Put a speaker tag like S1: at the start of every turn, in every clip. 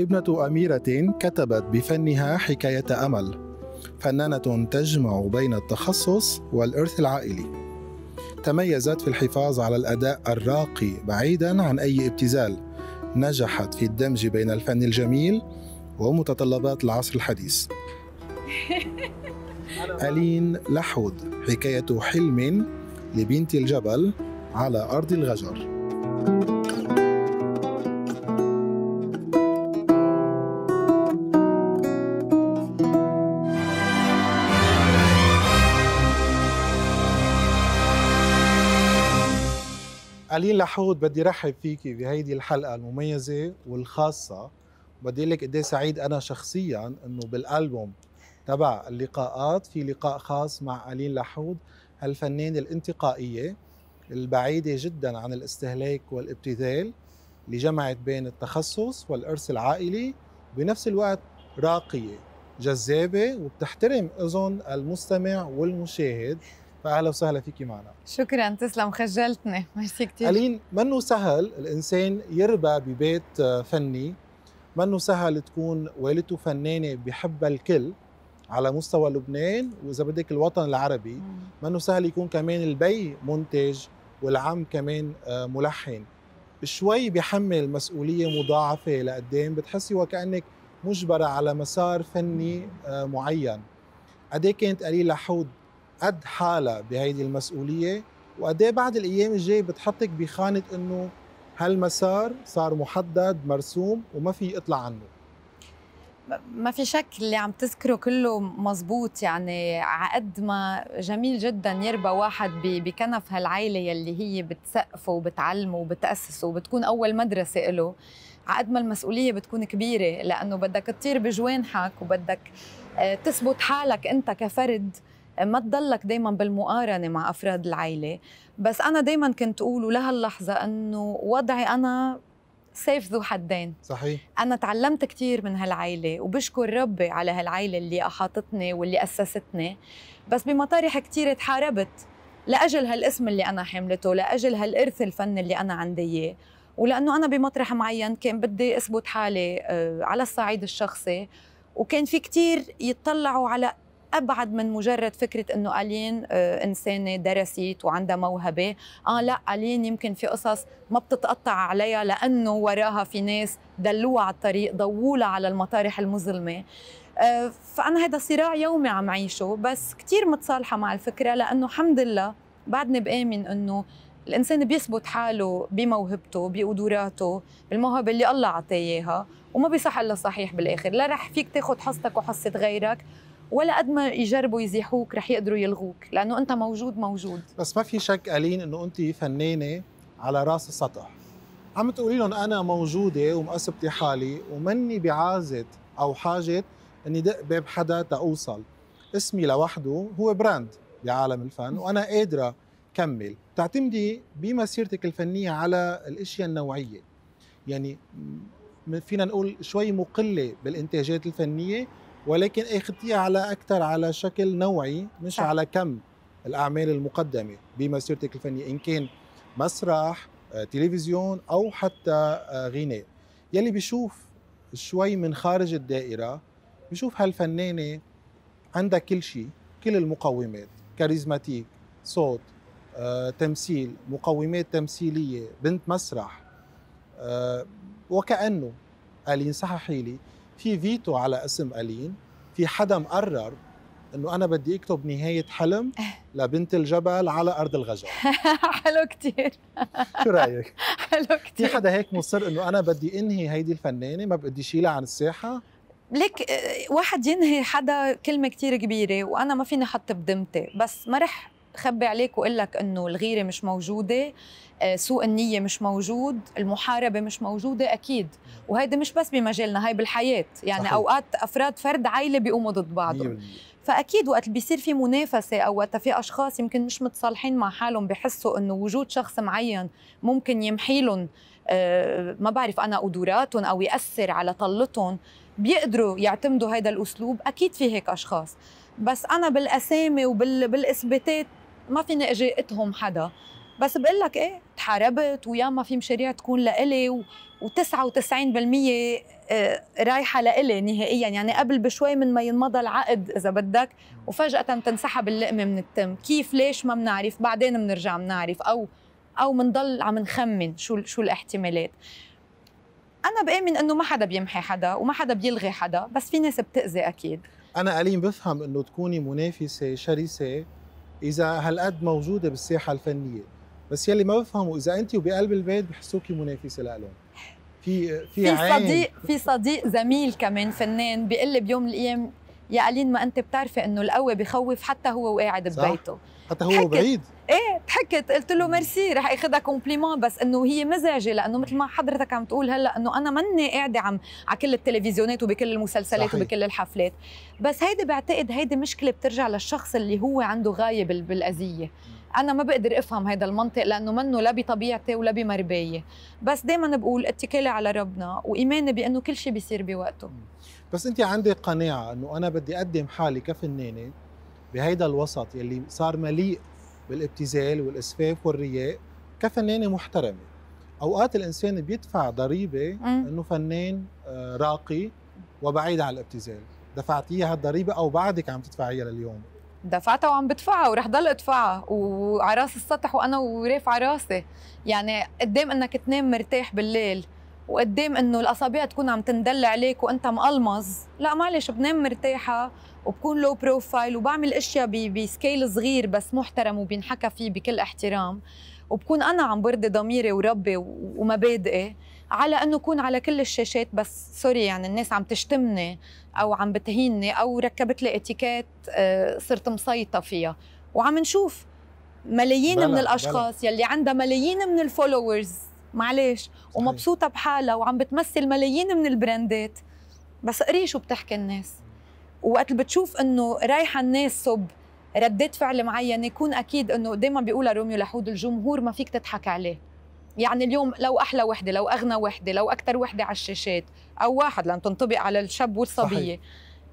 S1: ابنة أميرة كتبت بفنها حكاية أمل فنانة تجمع بين التخصص والإرث العائلي تميزت في الحفاظ على الأداء الراقي بعيدا عن أي ابتذال نجحت في الدمج بين الفن الجميل ومتطلبات العصر الحديث ألين لحود حكاية حلم لبنت الجبل على أرض الغجر ألين لحود بدي رحب فيكي بهيدي الحلقة المميزة والخاصة بدي لك قد إيه سعيد أنا شخصيا إنه بالألبوم تبع اللقاءات في لقاء خاص مع ألين لحود هالفنانة الانتقائية البعيدة جدا عن الاستهلاك والابتذال اللي جمعت بين التخصص والإرث العائلي بنفس الوقت راقية جذابة وبتحترم أذن المستمع والمشاهد فاهلا وسهلا فيكي معنا
S2: شكرا تسلم خجلتني ميرسي كثير ألين
S1: منه سهل الانسان يربى ببيت آه، فني منه سهل تكون والدته فنانه بحبها الكل على مستوى لبنان واذا بدك الوطن العربي منه سهل يكون كمان البي منتج والعم كمان آه، ملحن شوي بحمل مسؤوليه مضاعفه لقدام بتحسي وكانك مجبره على مسار فني آه، معين قد إيه كانت قليله حوض قد حالها بهيدي المسؤوليه وقد إيه بعد الايام الجايه بتحطك بخانه انه هالمسار صار محدد مرسوم وما في اطلع عنه
S2: ما في شك اللي عم تذكره كله مزبوط يعني عقد ما جميل جدا يربى واحد بكنف هالعيلة يلي هي بتسقفه وبتعلمه وبتأسسه وبتكون أول مدرسة له عقد ما المسؤولية بتكون كبيرة لأنه بدك تطير بجوانحك وبدك آه، تثبت حالك أنت كفرد ما تضلك دايما بالمقارنه مع افراد العائله بس انا دايما كنت اقول لهاللحظه انه وضعي انا سيف ذو حدين صحيح انا تعلمت كثير من هالعيله وبشكر ربي على هالعيله اللي احاطتني واللي اسستني بس بمطارح كثير تحاربت لاجل هالاسم اللي انا حملته لاجل هالارث الفني اللي انا عندي اياه ولانه انا بمطرح معين كان بدي اثبت حالي آه، على الصعيد الشخصي وكان في كثير يتطلعوا على ابعد من مجرد فكره انه الين آه، انسانه درست وعندها موهبه اه لا الين يمكن في قصص ما بتتقطع عليها لانه وراها في ناس دلوها على الطريق ضوولها على المطارح المظلمه آه، فانا هذا صراع يومي عم عيشه بس كثير متصالحه مع الفكره لانه الحمد لله بعدني بامن انه الانسان بيثبت حاله بموهبته بقدراته بالموهبه اللي الله عطاه اياها وما بيصح الا صحيح بالاخر لا رح فيك تاخذ حصتك وحصه غيرك ولا قد ما يجربوا يزيحوك رح يقدروا يلغوك لانه انت موجود موجود
S1: بس ما في شك قالين انه انت فنانه على راس السطح عم تقولي لهم انا موجوده ومقسبتي حالي ومني بعازه او حاجه اني دق باب حدا تاوصل اسمي لوحده هو براند بعالم الفن وانا قادره كمل تعتمدي بمسيرتك الفنيه على الاشياء النوعيه يعني فينا نقول شوي مقله بالانتاجات الفنيه ولكن اخذتيها على اكثر على شكل نوعي مش صح. على كم الاعمال المقدمه بمسيرتك الفنيه ان كان مسرح آه، تلفزيون او حتى آه، غناء يلي بشوف شوي من خارج الدائره بشوف هالفنانه عندها كل شيء كل المقومات كاريزماتيك صوت آه، تمثيل مقومات تمثيليه بنت مسرح وكانه قال صححي لي في فيتو على اسم ألين في حدا مقرر انه انا بدي اكتب نهايه حلم لبنت الجبل على ارض الغجر حلو كثير شو رايك حلو كثير في حدا هيك مصر انه انا بدي انهي هيدي الفنانه ما بدي شيلها عن الساحه
S2: لك آه، واحد ينهي حدا كلمه كثير كبيره وانا ما فيني احط بدمتي بس ما رح خبي عليك وقول لك انه الغيره مش موجوده آه، سوء النيه مش موجود المحاربه مش موجوده اكيد وهيدي مش بس بمجالنا هاي بالحياه يعني صحيح. اوقات افراد فرد عائله بيقوموا ضد بعضهم فاكيد وقت اللي بيصير في منافسه او وقت في اشخاص يمكن مش متصالحين مع حالهم بحسوا انه وجود شخص معين ممكن يمحي آه، ما بعرف انا قدراتهم او ياثر على طلتهم بيقدروا يعتمدوا هذا الاسلوب اكيد في هيك اشخاص بس انا بالاسامي وبالاثباتات ما فيني اجي اتهم حدا بس بقول لك ايه تحاربت ويا ما في مشاريع تكون لإلي و99% آه، رايحه لإلي نهائيا يعني قبل بشوي من ما ينمضى العقد اذا بدك وفجاه تنسحب اللقمه من التم كيف ليش ما بنعرف بعدين بنرجع بنعرف او او بنضل عم نخمن شو شو الاحتمالات انا بامن انه ما حدا بيمحي حدا وما حدا بيلغي حدا بس في ناس بتاذي اكيد
S1: انا قليل بفهم انه تكوني منافسه شرسه اذا هالقد موجوده بالساحه الفنيه بس يلي ما بفهمه اذا انت وبقلب البيت بحسوكي منافسه لالهم في في في صديق
S2: في صديق زميل كمان فنان بيقول لي بيوم من الايام يا ألين ما انت بتعرفي انه القوي بخوف حتى هو وقاعد ببيته
S1: حتى هو بعيد
S2: ايه ضحكت قلت له ميرسي رح اخذها كومبليمون بس انه هي مزعجه لانه مثل ما حضرتك عم تقول هلا انه انا ماني قاعده عم على كل التلفزيونات وبكل المسلسلات صحيح. وبكل الحفلات بس هيدي بعتقد هيدي مشكله بترجع للشخص اللي هو عنده غايه بالاذيه انا ما بقدر افهم هذا المنطق لانه منه لا بطبيعتي ولا بمرباية بس دائما بقول اتكالي على ربنا وايماني بانه كل شيء بيصير بوقته
S1: بس انت عندك قناعه انه انا بدي اقدم حالي كفنانه بهيدا الوسط يلي صار مليء بالابتزال والاسفاف والرياء كفنانه محترمه اوقات الانسان بيدفع ضريبه انه فنان آه، راقي وبعيد عن الابتذال دفعتيها هالضريبه او بعدك عم تدفعيها لليوم
S2: دفعتها وعم بدفعها ورح ضل ادفعها وعراس السطح وانا ورافعه راسي يعني قدام انك تنام مرتاح بالليل وقدام انه الاصابع تكون عم تندل عليك وانت مقلمز لا معلش بنام مرتاحه وبكون لو بروفايل وبعمل اشياء بسكيل صغير بس محترم وبينحكى فيه بكل احترام وبكون انا عم برضي ضميري وربي ومبادئي على انه كون على كل الشاشات بس سوري يعني الناس عم تشتمني او عم بتهيني او ركبت لي اتيكيت آه، صرت مسيطه فيها وعم نشوف ملايين بلا من الاشخاص بلا. يلي عندها ملايين من الفولورز معلش ومبسوطه بحالها وعم بتمثل ملايين من البراندات بس قري شو بتحكي الناس وقت بتشوف انه رايحه الناس صب ردات فعل معينه يكون اكيد انه دائما بيقولها روميو لحود الجمهور ما فيك تضحك عليه يعني اليوم لو احلى وحده لو اغنى وحده لو اكثر وحده على الشاشات او واحد لان تنطبق على الشاب والصبيه صحيح.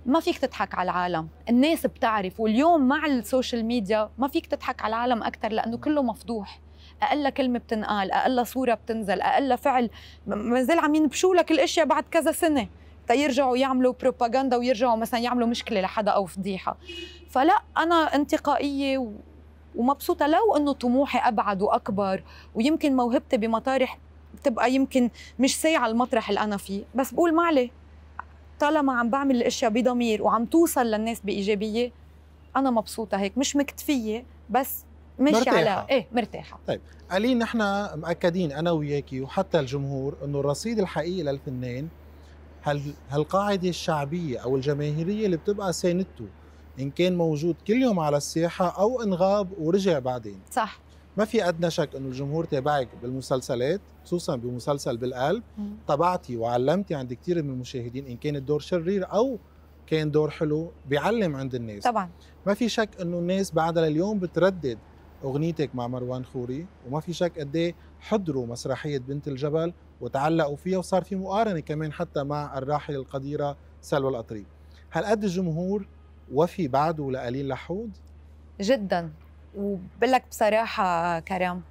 S2: ما فيك تضحك على العالم الناس بتعرف واليوم مع السوشيال ميديا ما فيك تضحك على العالم اكثر لانه كله مفضوح اقل كلمه بتنقال اقل صوره بتنزل اقل فعل ما زال عم ينبشوا لك الاشياء بعد كذا سنه تيرجعوا يعملوا بروباغندا ويرجعوا مثلا يعملوا مشكله لحدا او فضيحه فلا انا انتقائيه و... ومبسوطه لو انه طموحي ابعد واكبر ويمكن موهبتي بمطارح بتبقى يمكن مش ساعة المطرح اللي انا فيه بس بقول معلي طالما عم بعمل الاشياء بضمير وعم توصل للناس بايجابيه انا مبسوطه هيك مش مكتفيه بس مش مرتاحة. على ايه مرتاحه
S1: طيب قالين نحن مأكدين انا وياكي وحتى الجمهور انه الرصيد الحقيقي للفنان هل هالقاعده الشعبيه او الجماهيريه اللي بتبقى ساندته ان كان موجود كل يوم على الساحه او ان غاب ورجع بعدين صح ما في ادنى شك انه الجمهور تابعك بالمسلسلات خصوصا بمسلسل بالقلب طبعتي وعلمتي عند كثير من المشاهدين ان كان الدور شرير او كان دور حلو بيعلم عند الناس طبعا ما في شك انه الناس بعدها لليوم بتردد اغنيتك مع مروان خوري وما في شك قد إيه حضروا مسرحيه بنت الجبل وتعلقوا فيها وصار في مقارنه كمان حتى مع الراحله القديره سلوى القطري هل قد الجمهور وفي بعده لقليل لحود
S2: جدا وبقول لك بصراحه كرم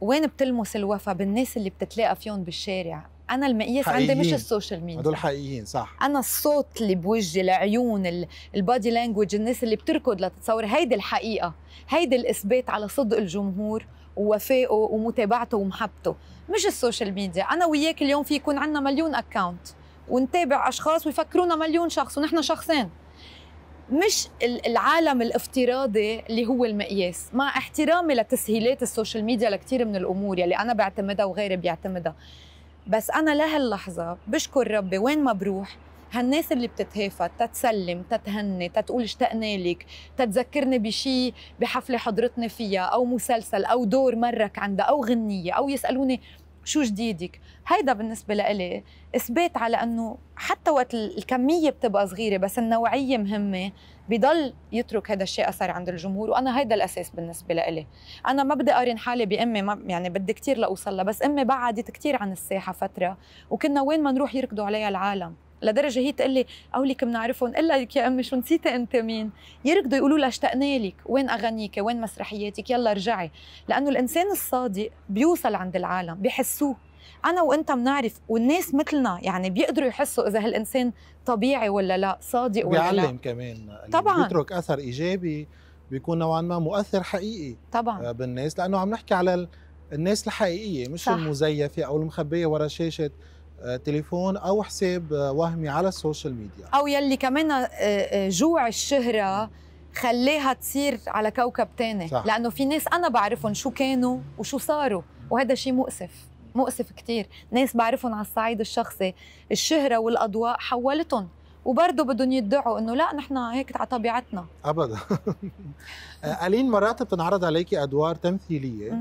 S2: وين بتلمس الوفا بالناس اللي بتتلاقى فيهم بالشارع انا المقياس عندي مش السوشيال ميديا هدول حقيقيين صح انا الصوت اللي بوجهي العيون البادي لانجوج الناس اللي بتركض لتتصور هيدي الحقيقه هيدي الاثبات على صدق الجمهور ووفائه ومتابعته ومحبته مش السوشيال ميديا انا وياك اليوم في يكون عندنا مليون اكونت ونتابع اشخاص ويفكرونا مليون شخص ونحن شخصين مش العالم الافتراضي اللي هو المقياس مع احترامي لتسهيلات السوشيال ميديا لكثير من الامور يلي انا بعتمدها وغيري بيعتمدها بس انا لهاللحظه بشكر ربي وين ما بروح هالناس اللي بتتهافت تتسلم تتهني تتقول اشتقنا لك تتذكرني بشي بحفله حضرتني فيها او مسلسل او دور مرك عندها او غنيه او يسالوني شو جديدك هيدا بالنسبه لإلي اثبات على انه حتى وقت الكميه بتبقى صغيره بس النوعيه مهمه بضل يترك هذا الشيء اثر عند الجمهور وانا هيدا الاساس بالنسبه لإلي انا ما بدي اقارن حالي بامي ما يعني بدي كثير لاوصل لها بس امي بعدت كثير عن الساحه فتره وكنا وين ما نروح يركضوا عليها العالم لدرجه هي تقول لي اولك بنعرفهم الا لك يا امي شو نسيتي انت مين يركضوا يقولوا لها اشتقنا لك وين اغانيك وين مسرحياتك يلا ارجعي لانه الانسان الصادق بيوصل عند العالم بحسوه انا وانت بنعرف والناس مثلنا يعني بيقدروا يحسوا اذا هالانسان طبيعي ولا لا صادق ولا بيعلم لا بيعلم كمان طبعا بيترك
S1: اثر ايجابي بيكون نوعا ما مؤثر حقيقي طبعا آه، بالناس لانه عم نحكي على الناس الحقيقيه مش صح. المزيفه او المخبيه ورا شاشه آه، تليفون او حساب آه، وهمي على السوشيال ميديا
S2: او يلي كمان آه، جوع الشهره خليها تصير على كوكب تاني صح. لانه في ناس انا بعرفهم شو كانوا وشو صاروا وهذا شيء مؤسف مؤسف كثير ناس بعرفهم على الصعيد الشخصي الشهره والاضواء حولتهم وبرضه بدهم يدعوا انه لا نحن هيك على طبيعتنا
S1: ابدا الين مرات بتنعرض عليكي ادوار تمثيليه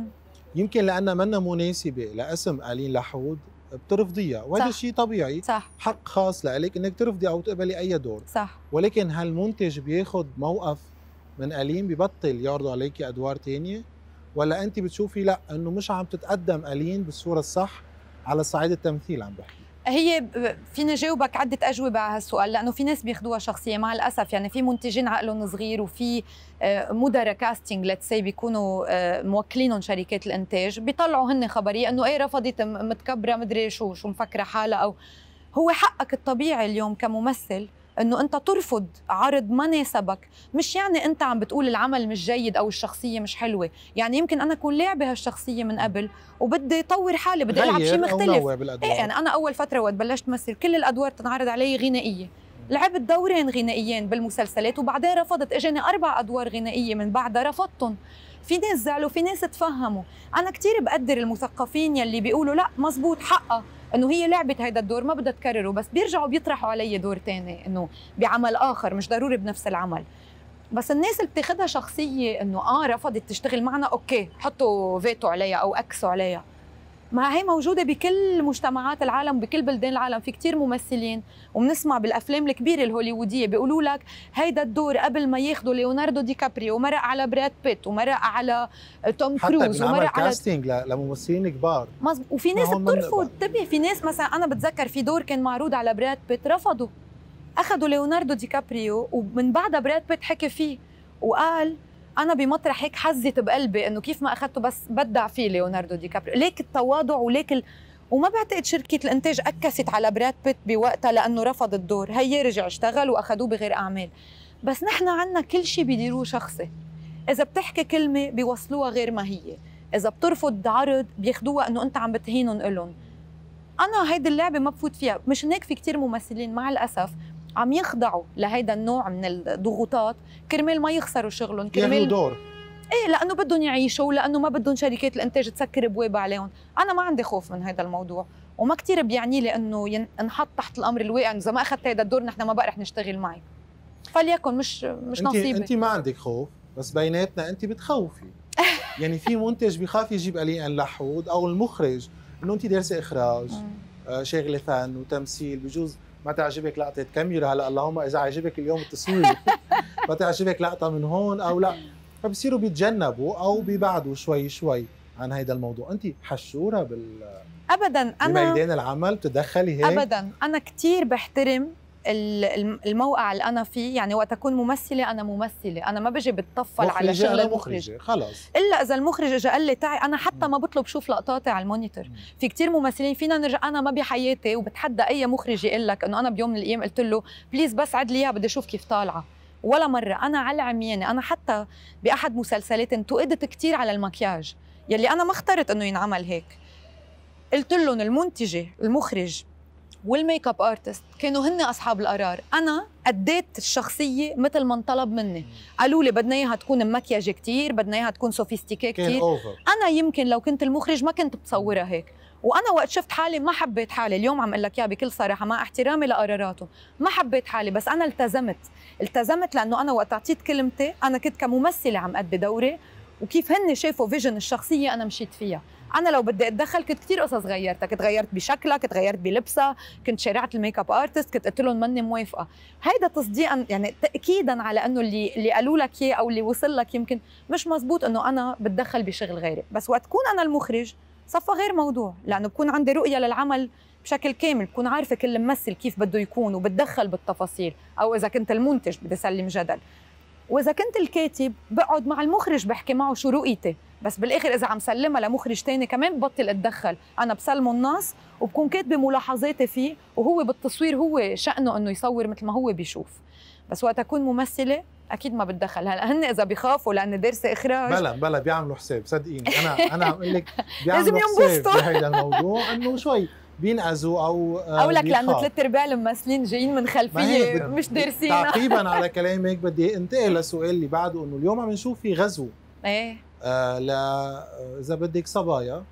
S1: يمكن لانها منا مناسبه لاسم الين لحود بترفضيها وهذا الشيء طبيعي صح. حق خاص لإلك انك ترفضي او تقبلي اي دور صح ولكن هل المنتج بياخذ موقف من اليم ببطل يعرضوا عليك ادوار تانية ولا انت بتشوفي لا انه مش عم تتقدم قليل بالصوره الصح على صعيد التمثيل عم بحكي
S2: هي فيني جاوبك عده اجوبه على هالسؤال لانه في ناس بياخدوها شخصيه مع الاسف يعني في منتجين عقلهم صغير وفي آه، مدراء كاستنج ليتس سي بيكونوا آه، موكلينهم شركات الانتاج بيطلعوا هن خبريه انه ايه رفضت متكبره مدري شو شو مفكره حالها او هو حقك الطبيعي اليوم كممثل انه انت ترفض عرض ما ناسبك مش يعني انت عم بتقول العمل مش جيد او الشخصيه مش حلوه يعني يمكن انا اكون لاعبه هالشخصيه من قبل وبدي طور حالي بدي العب شيء مختلف ايه يعني انا اول فتره وقت بلشت مثل كل الادوار تنعرض علي غنائيه لعبت دورين غنائيين بالمسلسلات وبعدين رفضت اجاني اربع ادوار غنائيه من بعدها رفضتهم في ناس زعلوا في ناس تفهموا انا كثير بقدر المثقفين يلي بيقولوا لا مزبوط حقها انه هي لعبت هذا الدور ما بدها تكرره بس بيرجعوا بيطرحوا علي دور تاني انه بعمل اخر مش ضروري بنفس العمل بس الناس اللي بتاخذها شخصيه انه اه رفضت تشتغل معنا اوكي حطوا فيتو عليها او اكسوا عليها ما هي موجوده بكل مجتمعات العالم بكل بلدان العالم في كتير ممثلين وبنسمع بالافلام الكبيره الهوليووديه بيقولوا لك هيدا الدور قبل ما ياخذوا ليوناردو دي كابريو ومرق على براد بيت ومرق على توم كروز ومرق على
S1: كاستينج لممثلين كبار
S2: وفي ناس بترفض انتبه في ناس مثلا انا بتذكر في دور كان معروض على براد بيت رفضوا اخذوا ليوناردو دي كابريو ومن بعدها براد بيت حكي فيه وقال انا بمطرح هيك حزت بقلبي انه كيف ما اخذته بس بدع فيه ليوناردو دي كابريو ليك التواضع وليك ال... وما بعتقد شركة الإنتاج أكست على براد بيت بوقتها لأنه رفض الدور هي رجع اشتغل وأخذوه بغير أعمال بس نحن عنا كل شيء بيديروه شخصي إذا بتحكي كلمة بيوصلوها غير ما هي إذا بترفض عرض بياخدوها إنه أنت عم بتهينهم إلهم أنا هيدي اللعبة ما بفوت فيها مش هيك في كتير ممثلين مع الأسف عم يخضعوا لهيدا النوع من الضغوطات كرمال ما يخسروا شغلهم كرمال دور ايه لانه بدهم يعيشوا لانه ما بدهم شركات الانتاج تسكر بوابه عليهم انا ما عندي خوف من هذا الموضوع وما كثير بيعني لي انه ينحط تحت الامر الواقع اذا ما اخذت هذا الدور نحن ما بقى رح نشتغل معك فليكن مش مش نصيبي انت ما
S1: عندك خوف بس بيناتنا انت بتخوفي يعني في منتج بخاف يجيب اليان لحود او المخرج انه انت دارسه اخراج آه، شغله فن وتمثيل بجوز ما تعجبك لقطه كاميرا هلا اللهم اذا عجبك اليوم التصوير ما تعجبك لقطه من هون او لا فبصيروا بيتجنبوا او ببعدوا شوي شوي عن هيدا الموضوع انت حشوره بال
S2: ابدا انا بميدان
S1: العمل بتتدخلي هيك ابدا
S2: انا كثير بحترم الموقع اللي انا فيه يعني وقت اكون ممثله انا ممثله انا ما بجي بتطفل على شغل المخرج خلص الا اذا المخرج اجى قال لي تعي انا حتى ما بطلب شوف لقطاتي على المونيتور في كثير ممثلين فينا نرجع انا ما بحياتي وبتحدى اي مخرج يقول لك انه انا بيوم من الايام قلت له بليز بس عد لي اياها بدي اشوف كيف طالعه ولا مره انا على عمياني انا حتى باحد مسلسلاتي انتقدت كثير على المكياج يلي انا ما اخترت انه ينعمل هيك قلت لهم المنتجه المخرج والميك اب ارتست كانوا هن اصحاب القرار انا اديت الشخصيه مثل ما انطلب مني قالوا لي بدنا اياها تكون مكياج كثير بدنا اياها تكون سوفيستيكي كثير انا يمكن لو كنت المخرج ما كنت بصورها هيك وانا وقت شفت حالي ما حبيت حالي اليوم عم اقول لك اياها بكل صراحه مع احترامي لقراراتهم ما حبيت حالي بس انا التزمت التزمت لانه انا وقت اعطيت كلمتي انا كنت كممثله عم ادي دوري وكيف هن شافوا فيجن الشخصيه انا مشيت فيها انا لو بدي اتدخل كنت كثير قصص غيرتها كنت غيرت بشكلها كنت غيرت بلبسها كنت شارعت الميك اب ارتست كنت قلت لهم ماني موافقه هيدا تصديقا يعني تاكيدا على انه اللي اللي قالوا لك اياه او اللي وصل لك يمكن مش مزبوط انه انا بتدخل بشغل غيري بس وقت كون انا المخرج صفى غير موضوع لانه بكون عندي رؤيه للعمل بشكل كامل بكون عارفه كل ممثل كيف بده يكون وبتدخل بالتفاصيل او اذا كنت المنتج بدي سلم جدل واذا كنت الكاتب بقعد مع المخرج بحكي معه شو رؤيتي بس بالاخر اذا عم سلمها لمخرج تاني كمان ببطل اتدخل انا بسلمه النص وبكون كاتبه ملاحظاتي فيه وهو بالتصوير هو شانه انه يصور مثل ما هو بيشوف بس وقت اكون ممثله اكيد ما بتدخل هلا هن اذا بيخافوا لان دارسه اخراج بلا
S1: بلا بيعملوا حساب صدقيني انا انا عم اقول لك بيعملوا حساب بهيدا الموضوع انه شوي بينقذوا او آه، او لك لانه ثلاث
S2: ارباع الممثلين جايين من خلفيه مش دارسين تعقيبا على
S1: كلامك بدي انتقل للسؤال اللي بعده انه اليوم عم نشوف في غزو ايه آه ل اذا بدك صبايا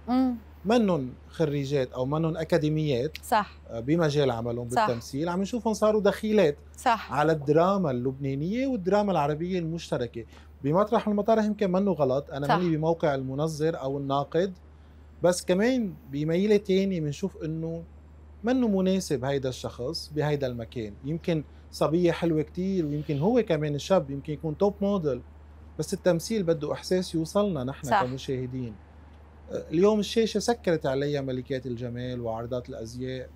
S1: منهم خريجات او منهم اكاديميات صح آه، بمجال عملهم صح. بالتمثيل عم نشوفهم صاروا دخيلات صح على الدراما اللبنانيه والدراما العربيه المشتركه بمطرح المطارح يمكن منه غلط انا مني بموقع المنظر او الناقد بس كمان بميلة تاني بنشوف انه منه مناسب هيدا الشخص بهيدا المكان يمكن صبية حلوة كتير ويمكن هو كمان شاب يمكن يكون توب موديل بس التمثيل بده احساس يوصلنا نحن صح. كمشاهدين آه، اليوم الشاشة سكرت عليها ملكات الجمال وعارضات الازياء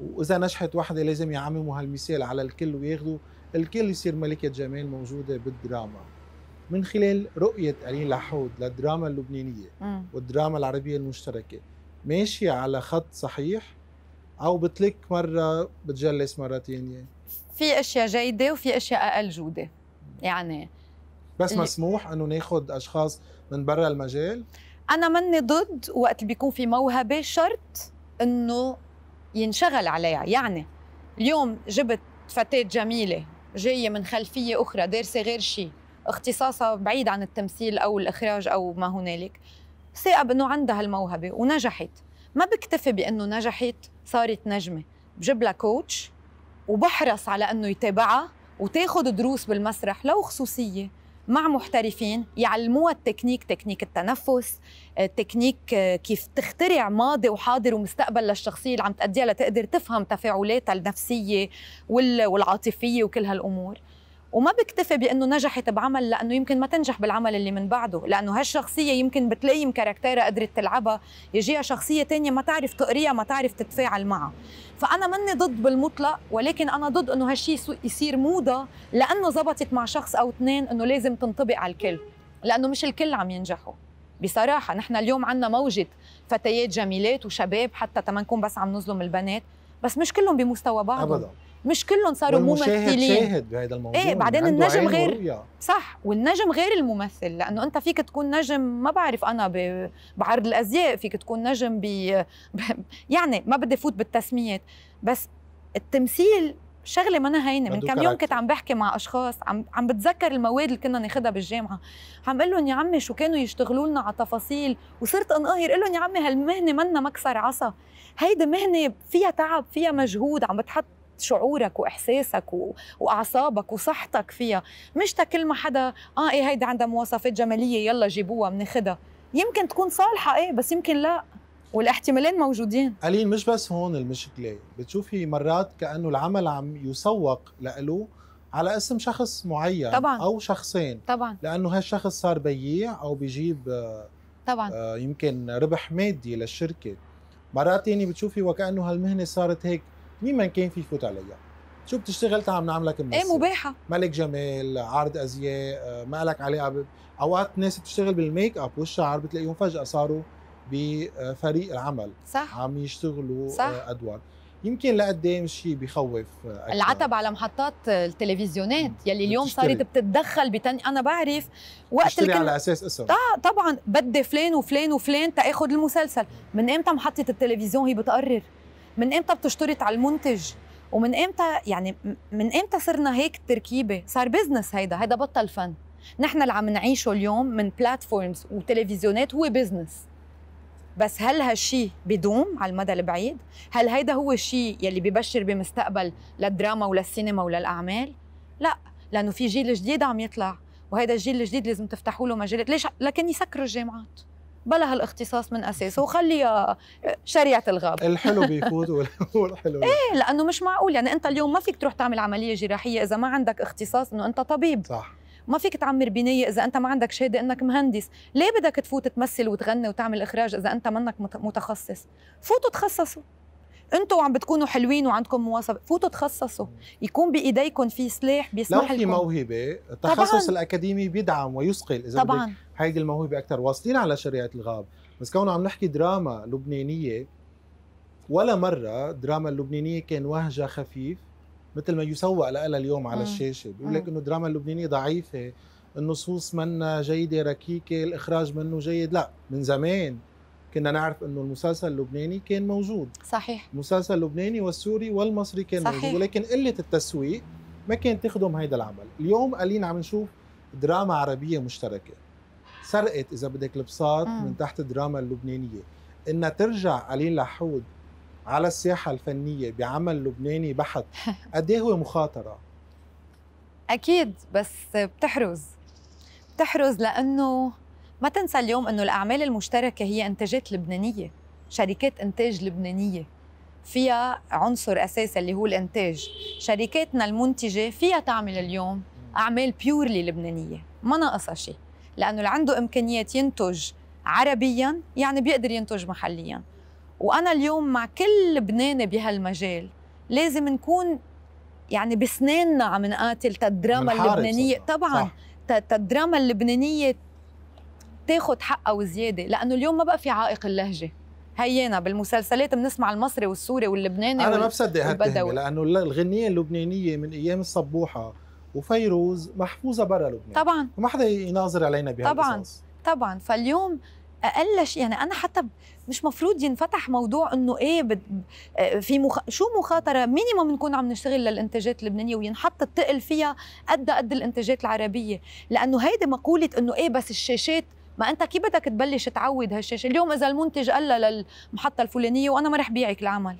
S1: واذا نجحت وحده لازم يعمموا هالمثال على الكل وياخذوا الكل يصير ملكه جمال موجوده بالدراما من خلال رؤية قليل لحود للدراما اللبنانية م. والدراما العربية المشتركة ماشية على خط صحيح أو بتلك مرة بتجلس مرة تانية
S2: في أشياء جيدة وفي أشياء أقل جودة يعني
S1: بس اللي... مسموح أنه ناخد أشخاص من برا المجال
S2: أنا مني ضد وقت بيكون في موهبة شرط أنه ينشغل عليها يعني اليوم جبت فتاة جميلة جاية من خلفية أخرى دارسة غير شيء اختصاصها بعيد عن التمثيل او الاخراج او ما هنالك ثاقب بانه عندها الموهبه ونجحت ما بكتفي بانه نجحت صارت نجمه بجيب لها كوتش وبحرص على انه يتابعها وتاخذ دروس بالمسرح لو خصوصيه مع محترفين يعلموها التكنيك تكنيك التنفس آه، تكنيك آه، كيف تخترع ماضي وحاضر ومستقبل للشخصية اللي عم تأديها لتقدر تفهم تفاعلاتها النفسية والعاطفية وكل هالأمور وما بكتفي بانه نجحت بعمل لانه يمكن ما تنجح بالعمل اللي من بعده لانه هالشخصيه يمكن بتلاقي كاركتيرها قدرت تلعبها يجيها شخصيه تانية ما تعرف تقريها ما تعرف تتفاعل معها فانا مني ضد بالمطلق ولكن انا ضد انه هالشيء يصير موضه لانه زبطت مع شخص او اثنين انه لازم تنطبق على الكل لانه مش الكل عم ينجحوا بصراحه نحن اليوم عندنا موجه فتيات جميلات وشباب حتى ما نكون بس عم نظلم البنات بس مش كلهم بمستوى بعض ابدا مش كلهم صاروا ممثلين شاهد
S1: بهذا الموضوع ايه بعدين النجم غير ورية.
S2: صح والنجم غير الممثل لانه انت فيك تكون نجم ما بعرف انا ب... بعرض الازياء فيك تكون نجم ب... ب... يعني ما بدي فوت بالتسميات بس التمثيل شغله منا هينه من كم يوم كنت عم بحكي مع اشخاص عم عم بتذكر المواد اللي كنا ناخذها بالجامعه عم قول لهم يا عمي شو كانوا يشتغلوا لنا على تفاصيل وصرت انقهر قول لهم يا عمي هالمهنه منا مكسر عصا هيدي مهنه فيها تعب فيها مجهود عم بتحط شعورك واحساسك واعصابك وصحتك فيها مش تكل ما حدا اه ايه هيدا عندها مواصفات جماليه يلا جيبوها بناخدها يمكن تكون صالحه ايه بس يمكن لا والاحتمالين موجودين
S1: قليل مش بس هون المشكله بتشوفي مرات كانه العمل عم يسوق لإلو على اسم شخص معين طبعا. او شخصين طبعا لانه هالشخص صار بيع او بيجيب آه، طبعا آه، يمكن ربح مادي للشركه مرات يعني بتشوفي وكانه هالمهنه صارت هيك مين ما كان في يفوت عليها شو بتشتغل تعال نعملك ممثل ايه مباحه ملك جمال عرض ازياء آه، ما لك علاقه ب... اوقات ناس بتشتغل بالميك اب والشعر بتلاقيهم فجاه صاروا بفريق العمل صح عم يشتغلوا آه، صح. ادوار يمكن لقدام شيء بخوف آه، أكثر. العتب
S2: على محطات التلفزيونات يلي اليوم بتشتري. صارت بتتدخل بتن انا بعرف وقت الكل... على اساس اسم طبعا بدي فلان وفلان وفلان تاخذ المسلسل من امتى محطه التلفزيون هي بتقرر من امتى بتشترط على المنتج ومن امتى يعني من امتى صرنا هيك التركيبه صار بزنس هيدا هيدا بطل فن نحن اللي عم نعيشه اليوم من بلاتفورمز وتلفزيونات هو بزنس بس هل هالشي بدوم على المدى البعيد؟ هل هيدا هو الشيء يلي ببشر بمستقبل للدراما وللسينما وللأعمال؟ لا لأنه في جيل جديد عم يطلع وهيدا الجيل الجديد لازم تفتحوا له مجالات ليش لكن يسكروا الجامعات بلا هالاختصاص من اساسه وخليها شريعه الغاب الحلو بيفوت
S1: والحلو ايه
S2: لانه مش معقول يعني انت اليوم ما فيك تروح تعمل عمليه جراحيه اذا ما عندك اختصاص انه انت طبيب صح ما فيك تعمر بنية إذا أنت ما عندك شهادة أنك مهندس ليه بدك تفوت تمثل وتغني وتعمل إخراج إذا أنت منك متخصص فوتوا تخصصوا انتوا عم بتكونوا حلوين وعندكم مواصفات فوتوا تخصصوا يكون بايديكم في سلاح بيسمح لو في
S1: موهبه التخصص طبعاً. الاكاديمي بيدعم ويصقل اذا طبعا هيدي الموهبه اكثر واصلين على شريعه الغاب بس كونه عم نحكي دراما لبنانيه ولا مره الدراما اللبنانيه كان وهجه خفيف مثل ما يسوق لها اليوم على الشاشه بيقول لك انه الدراما اللبنانيه ضعيفه النصوص منا جيده ركيكه الاخراج منه جيد لا من زمان كنا نعرف انه المسلسل اللبناني كان موجود صحيح المسلسل اللبناني والسوري والمصري كان صحيح. موجود ولكن قله التسويق ما كانت تخدم هيدا العمل اليوم قليل عم نشوف دراما عربيه مشتركه سرقت اذا بدك لبسات من تحت الدراما اللبنانيه انها ترجع قالين لحود على الساحه الفنيه بعمل لبناني بحت قد إيه هو مخاطره
S2: اكيد بس بتحرز بتحرز لانه ما تنسى اليوم أنه الأعمال المشتركة هي إنتاجات لبنانية شركات إنتاج لبنانية فيها عنصر أساسي اللي هو الإنتاج شركاتنا المنتجة فيها تعمل اليوم أعمال بيورلي لبنانية ما ناقصها شيء لأنه اللي عنده إمكانيات ينتج عربيا يعني بيقدر ينتج محليا وأنا اليوم مع كل لبناني بهالمجال لازم نكون يعني بسناننا عم نقاتل تدراما اللبنانية صح. طبعا صح. تالدراما اللبنانية تاخذ حقها وزياده لانه اليوم ما بقى في عائق اللهجه هينا بالمسلسلات بنسمع المصري والسوري واللبناني انا ما بصدق هالتهمه
S1: لانه الغنيه اللبنانيه من ايام الصبوحه وفيروز محفوظه برا لبنان طبعا وما حدا يناظر علينا بهالقصص طبعا
S2: طبعا فاليوم اقل شيء يعني انا حتى مش مفروض ينفتح موضوع انه ايه بد... في مخ... شو مخاطره مينيموم نكون عم نشتغل للانتاجات اللبنانيه وينحط الثقل فيها قد قد الانتاجات العربيه لانه هيدي مقوله انه ايه بس الشاشات ما انت كيف بدك تبلش تعود هالشاشه اليوم اذا المنتج قال للمحطه الفلانيه وانا ما رح بيعك العمل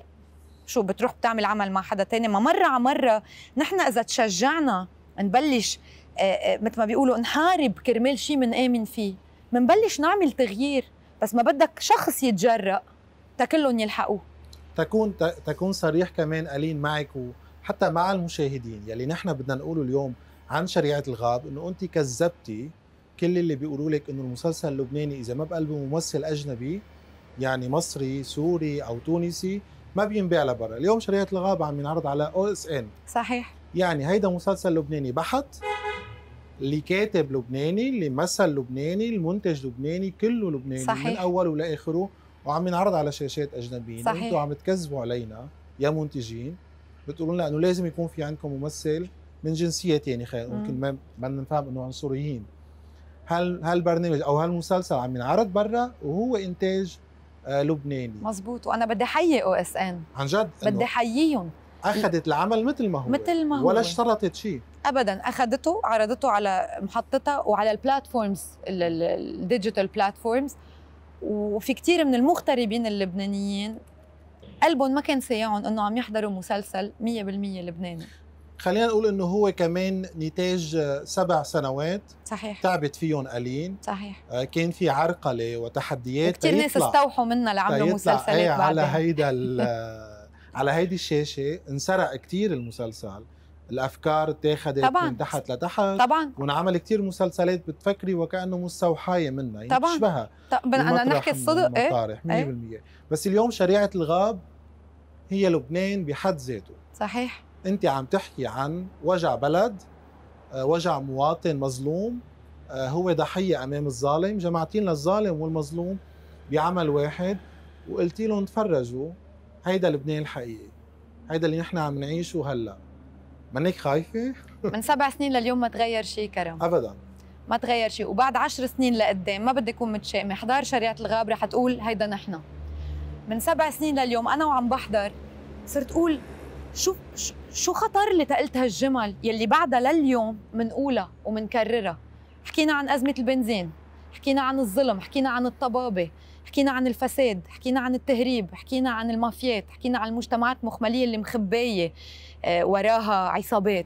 S2: شو بتروح بتعمل عمل مع حدا تاني ما مرة على مرة نحن إذا تشجعنا نبلش آه، آه، مثل ما بيقولوا نحارب كرمال شيء آمن فيه منبلش نعمل تغيير بس ما بدك شخص يتجرأ تكلهم يلحقوه
S1: تكون تكون صريح كمان ألين معك وحتى مع المشاهدين يلي يعني نحن بدنا نقوله اليوم عن شريعة الغاب انه انت كذبتي كل اللي بيقولوا لك انه المسلسل اللبناني اذا ما بقلبه ممثل اجنبي يعني مصري سوري او تونسي ما بينباع لبرا اليوم شريات الغابه عم ينعرض على او اس ان صحيح يعني هيدا مسلسل لبناني بحت اللي كاتب لبناني اللي مثل لبناني المنتج لبناني كله لبناني صحيح. من اوله لاخره وعم ينعرض على شاشات اجنبيه صحيح انتوا عم تكذبوا علينا يا منتجين بتقولوا لنا انه لازم يكون في عندكم ممثل من جنسيه ثانيه خلينا نقول ما بدنا نفهم انه عنصريين هل هالبرنامج او هالمسلسل عم ينعرض برا وهو انتاج آه، لبناني
S2: مزبوط وانا بدي احيي او اس ان
S1: عن جد بدي
S2: احييهم
S1: اخذت العمل مثل ما هو مثل ما هو ولا اشترطت شيء
S2: ابدا اخذته عرضته على محطتها وعلى البلاتفورمز الديجيتال بلاتفورمز وفي كثير من المغتربين اللبنانيين قلبهم ما كان سيعهم انه عم يحضروا مسلسل 100% لبناني
S1: خلينا نقول انه هو كمان نتاج سبع سنوات صحيح تعبت فيهم قليل صحيح آه، كان في عرقله وتحديات كثير ناس استوحوا
S2: منا لعملوا مسلسلات ايه على هيدا
S1: على هيدي الشاشه انسرق كثير المسلسل الافكار اتاخذت من تحت لتحت طبعا وانعمل كثير مسلسلات بتفكري وكانه مستوحايه منا يعني طبعا
S2: طب بدنا نحكي الصدق ايه 100% ايه؟
S1: بس اليوم شريعه الغاب هي لبنان بحد ذاته صحيح انت عم تحكي عن وجع بلد آه، وجع مواطن مظلوم آه، هو ضحيه امام الظالم جمعتي لنا الظالم والمظلوم بعمل واحد وقلتي لهم تفرجوا هيدا لبنان الحقيقي هيدا اللي نحن عم نعيشه هلا منك خايفه
S2: من سبع سنين لليوم ما تغير شيء كرم ابدا ما تغير شيء وبعد عشر سنين لقدام ما بدي اكون متشائمه حضار شريعه الغاب رح تقول هيدا نحن من سبع سنين لليوم انا وعم بحضر صرت اقول شو شو خطر اللي تقلت هالجمل يلي بعدها لليوم منقولها ومنكررها حكينا عن أزمة البنزين حكينا عن الظلم حكينا عن الطبابة حكينا عن الفساد حكينا عن التهريب حكينا عن المافيات حكينا عن المجتمعات المخملية اللي مخبية آه، وراها عصابات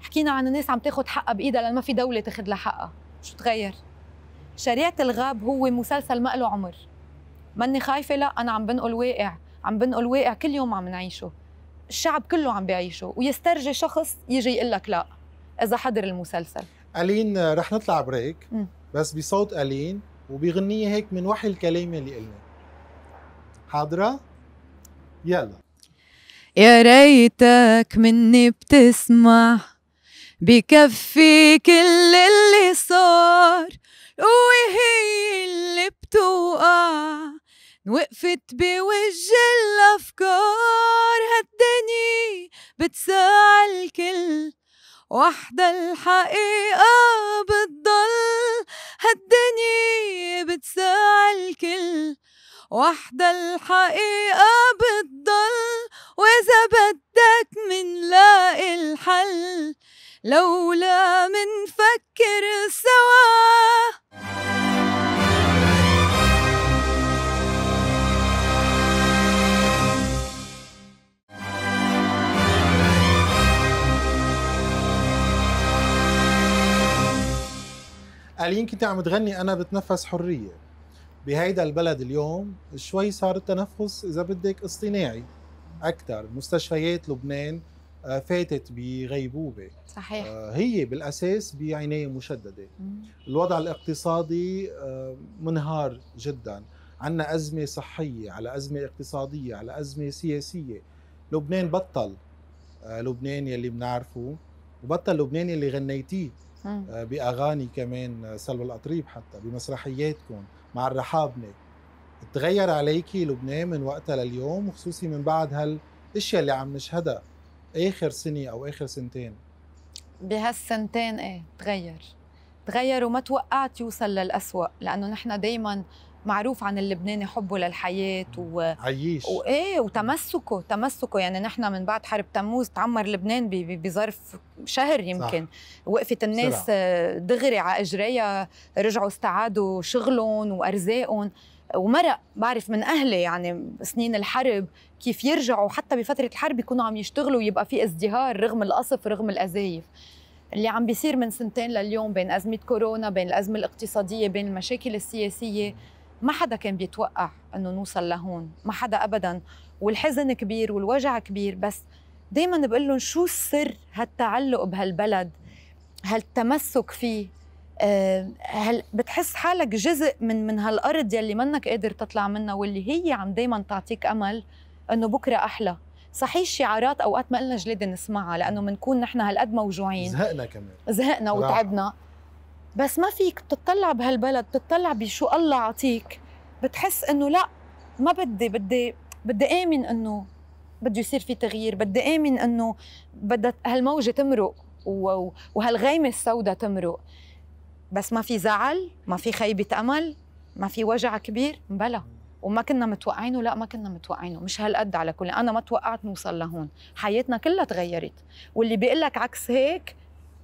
S2: حكينا عن الناس عم تاخد حقها بإيدها لأن ما في دولة تاخد لها حقها شو تغير؟ شريعة الغاب هو مسلسل ما له عمر ماني خايفة لا أنا عم بنقل واقع عم بنقل واقع كل يوم عم نعيشه الشعب كله عم بيعيشه ويسترجي شخص يجي يقول لك لا اذا حضر المسلسل
S1: الين رح نطلع بريك م. بس بصوت الين وبغنيه هيك من وحي الكلمه اللي قلنا حاضره يلا
S2: يا ريتك مني بتسمع بكفي كل اللي صار وهي اللي بتوقع وقفت بوجه الأفكار هالدنيا بتساع الكل وحدة الحقيقة بتضل هالدنيا بتساع الكل وحدة الحقيقة بتضل وإذا بدك منلاقي الحل لولا منفكر سوا
S1: قالين كنت عم تغني انا بتنفس حريه بهيدا البلد اليوم شوي صار التنفس اذا بدك اصطناعي اكثر مستشفيات لبنان آه، فاتت بغيبوبه صحيح آه، هي بالاساس بعنايه مشدده الوضع الاقتصادي آه، منهار جدا عندنا ازمه صحيه على ازمه اقتصاديه على ازمه سياسيه لبنان بطل لبنان يلي بنعرفه وبطل لبنان يلي غنيتيه آه، باغاني كمان آه، سلوى القطريب حتى بمسرحياتكم مع الرحابنه تغير عليكي لبنان من وقتها لليوم وخصوصي من بعد هالاشياء اللي عم نشهدها اخر سنه او اخر سنتين
S2: بهالسنتين ايه تغير تغير وما توقعت يوصل للأسوأ لأنه نحن دايما معروف عن اللبناني حبه للحياه و عيش وايه وتمسكه تمسكه يعني نحن من بعد حرب تموز تعمر لبنان بظرف شهر يمكن صح. وقفت الناس سرع. دغري على اجريها رجعوا استعادوا شغلهم وارزاقهم ومرق بعرف من اهلي يعني سنين الحرب كيف يرجعوا حتى بفتره الحرب يكونوا عم يشتغلوا ويبقى في ازدهار رغم القصف رغم الازايف اللي عم بيصير من سنتين لليوم بين ازمه كورونا بين الازمه الاقتصاديه بين المشاكل السياسيه ما حدا كان بيتوقع انه نوصل لهون ما حدا ابدا والحزن كبير والوجع كبير بس دائما بقول لهم شو السر هالتعلق بهالبلد هالتمسك فيه آه، هل بتحس حالك جزء من من هالارض يلي منك قادر تطلع منها واللي هي عم دائما تعطيك امل انه بكره احلى صحيح شعارات اوقات ما لنا جلد نسمعها لانه بنكون نحن هالقد موجوعين زهقنا
S1: كمان زهقنا وتعبنا
S2: بس ما فيك بتطلع بهالبلد بتطلع بشو الله عطيك بتحس انه لا ما بدي بدي بدي امن انه بده يصير في تغيير بدي امن انه بدها هالموجه تمرق وهالغيمه السوداء تمرق بس ما في زعل ما في خيبه امل ما في وجع كبير بلا وما كنا متوقعينه لا ما كنا متوقعينه مش هالقد على كل انا ما توقعت نوصل لهون حياتنا كلها تغيرت واللي بيقول لك عكس هيك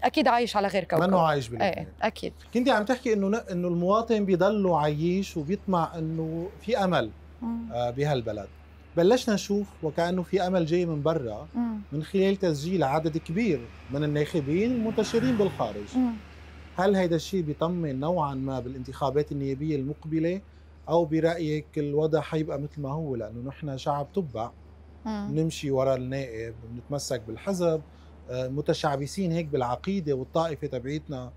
S2: اكيد عايش على غير كوكب منه عايش بالاثنين ايه اكيد
S1: كنت عم تحكي انه انه المواطن بيضله عايش وبيطمع انه في امل آه بهالبلد بلشنا نشوف وكانه في امل جاي من برا من خلال تسجيل عدد كبير من الناخبين المنتشرين بالخارج مم. هل هيدا الشيء بيطمن نوعا ما بالانتخابات النيابيه المقبله او برايك الوضع حيبقى مثل ما هو لانه نحن شعب تبع بنمشي ورا النائب ونتمسك بالحزب متشعبسين هيك بالعقيده والطائفه تبعيتنا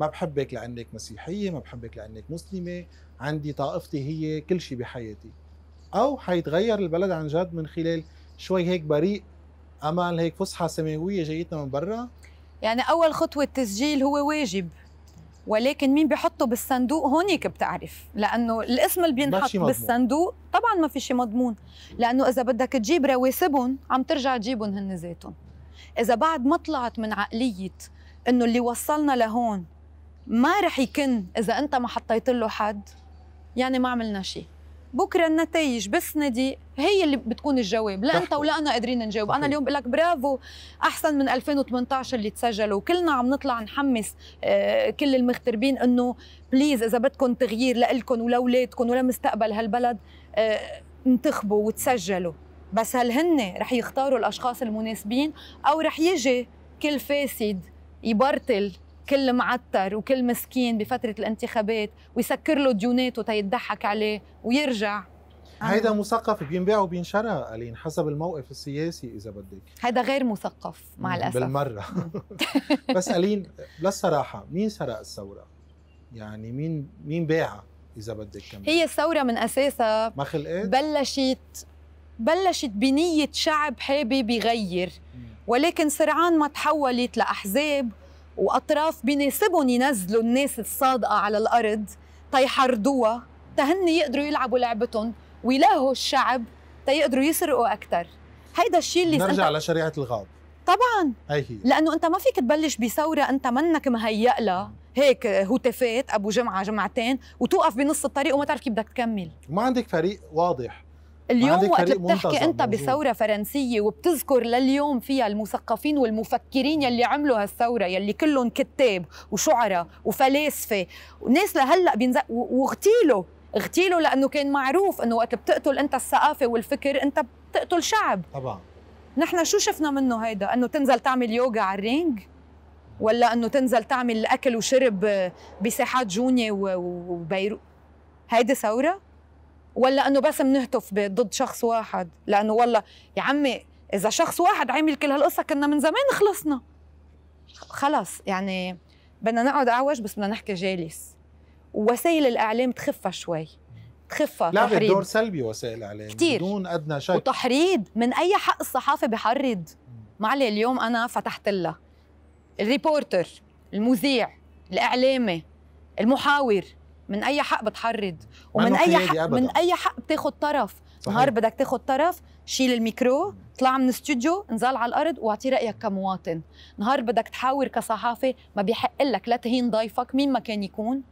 S1: ما بحبك لانك مسيحيه ما بحبك لانك مسلمه عندي طائفتي هي كل شيء بحياتي او حيتغير البلد عن جد من خلال شوي هيك بريء امل هيك فسحه سماويه جايتنا من برا يعني اول خطوه التسجيل هو واجب
S2: ولكن مين بحطه بالصندوق هونيك بتعرف لانه الاسم اللي بينحط بالصندوق طبعا ما في شيء مضمون لانه اذا بدك تجيب رواسبهم عم ترجع تجيبهم هن ذاتهم اذا بعد ما طلعت من عقليه انه اللي وصلنا لهون ما رح يكن اذا انت ما حطيت له حد يعني ما عملنا شيء بكره النتائج بالسندي هي اللي بتكون الجواب لا انت ولا انا قادرين نجاوب انا اليوم بقول لك برافو احسن من 2018 اللي تسجلوا وكلنا عم نطلع نحمس آه، كل المغتربين انه بليز اذا بدكم تغيير لإلكم ولاولادكم ولمستقبل هالبلد آه، انتخبوا وتسجلوا بس هل هن رح يختاروا الاشخاص المناسبين او رح يجي كل فاسد يبرطل كل معتر وكل مسكين بفتره الانتخابات ويسكر له ديوناته تيضحك عليه ويرجع
S1: هيدا مثقف بينباع وبينشرى الين حسب الموقف السياسي اذا بدك
S2: هيدا غير مثقف مع الاسف
S1: بالمره بس الين للصراحه مين سرق الثوره يعني مين مين باعها اذا بدك كمان هي
S2: الثوره من اساسها ما خلقت بلشت بلشت بنية شعب حابب يغير ولكن سرعان ما تحولت لأحزاب وأطراف بناسبهم ينزلوا الناس الصادقة على الأرض تيحرضوها تهن يقدروا يلعبوا لعبتهم ويلاهوا الشعب تيقدروا يسرقوا أكثر هيدا الشيء اللي نرجع انت...
S1: لشريعة الغاب طبعا هي هي.
S2: لأنه أنت ما فيك تبلش بثورة أنت منك مهيأ لها هيك هتافات ابو جمعه جمعتين وتوقف بنص الطريق وما تعرف كيف بدك تكمل وما عندك فريق واضح اليوم وقت بتحكي انت موجود. بثوره فرنسيه وبتذكر لليوم فيها المثقفين والمفكرين يلي عملوا هالثوره يلي كلهم كتاب وشعراء وفلاسفه وناس لهلا بينزل واغتيلوا اغتيلوا لانه كان معروف انه وقت بتقتل انت الثقافه والفكر انت بتقتل شعب طبعا نحن شو شفنا منه هيدا انه تنزل تعمل يوغا على الرينج ولا انه تنزل تعمل اكل وشرب بساحات جونية وبيروت هيدي ثوره ولا انه بس بنهتف ضد شخص واحد لانه والله يا عمي اذا شخص واحد عامل كل هالقصه كنا من زمان خلصنا خلص يعني بدنا نقعد اعوج بس بدنا نحكي جالس ووسائل الاعلام تخفى شوي تخفى لعبت دور
S1: سلبي وسائل الاعلام كتير بدون ادنى شك
S2: وتحريض من اي حق الصحافه بحرض معلي اليوم انا فتحت لها الريبورتر المذيع الاعلامي المحاور من اي حق بتحرض ومن اي حق أبداً. من اي حق بتاخد طرف نهار بدك تاخد طرف شيل الميكرو اطلع من الاستوديو انزل على الارض واعطي رايك كمواطن نهار بدك تحاور كصحافه ما بيحق لك لا تهين ضيفك مين ما كان يكون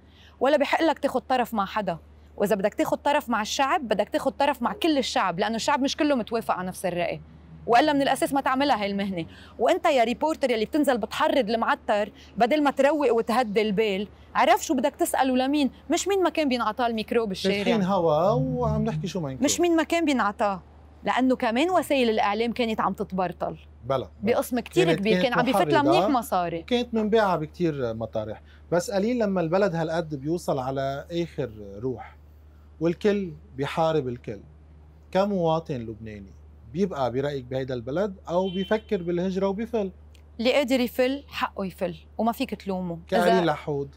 S2: ولا بيحق لك تاخد طرف مع حدا واذا بدك تاخد طرف مع الشعب بدك تاخد طرف مع كل الشعب لانه الشعب مش كله متوافق على نفس الراي والا من الاساس ما تعملها هاي المهنه وانت يا ريبورتر يلي بتنزل بتحرض المعتر بدل ما تروق وتهدي البال عرف شو بدك تساله لمين مش مين ما كان بينعطى الميكرو بالشارع الحين هوا وعم نحكي شو ما مش مين ما كان بينعطى لانه كمان وسائل الاعلام كانت عم تتبرطل بلا بقسم كتير كبير كان عم بيفوت لها منيح مصاري
S1: كانت منباعة بكتير مطارح بس قليل لما البلد هالقد بيوصل على اخر روح والكل بيحارب الكل كمواطن لبناني بيبقى برأيك بهيدا البلد أو بيفكر بالهجرة وبيفل
S2: اللي قادر يفل حقه يفل وما فيك تلومه كأني لحود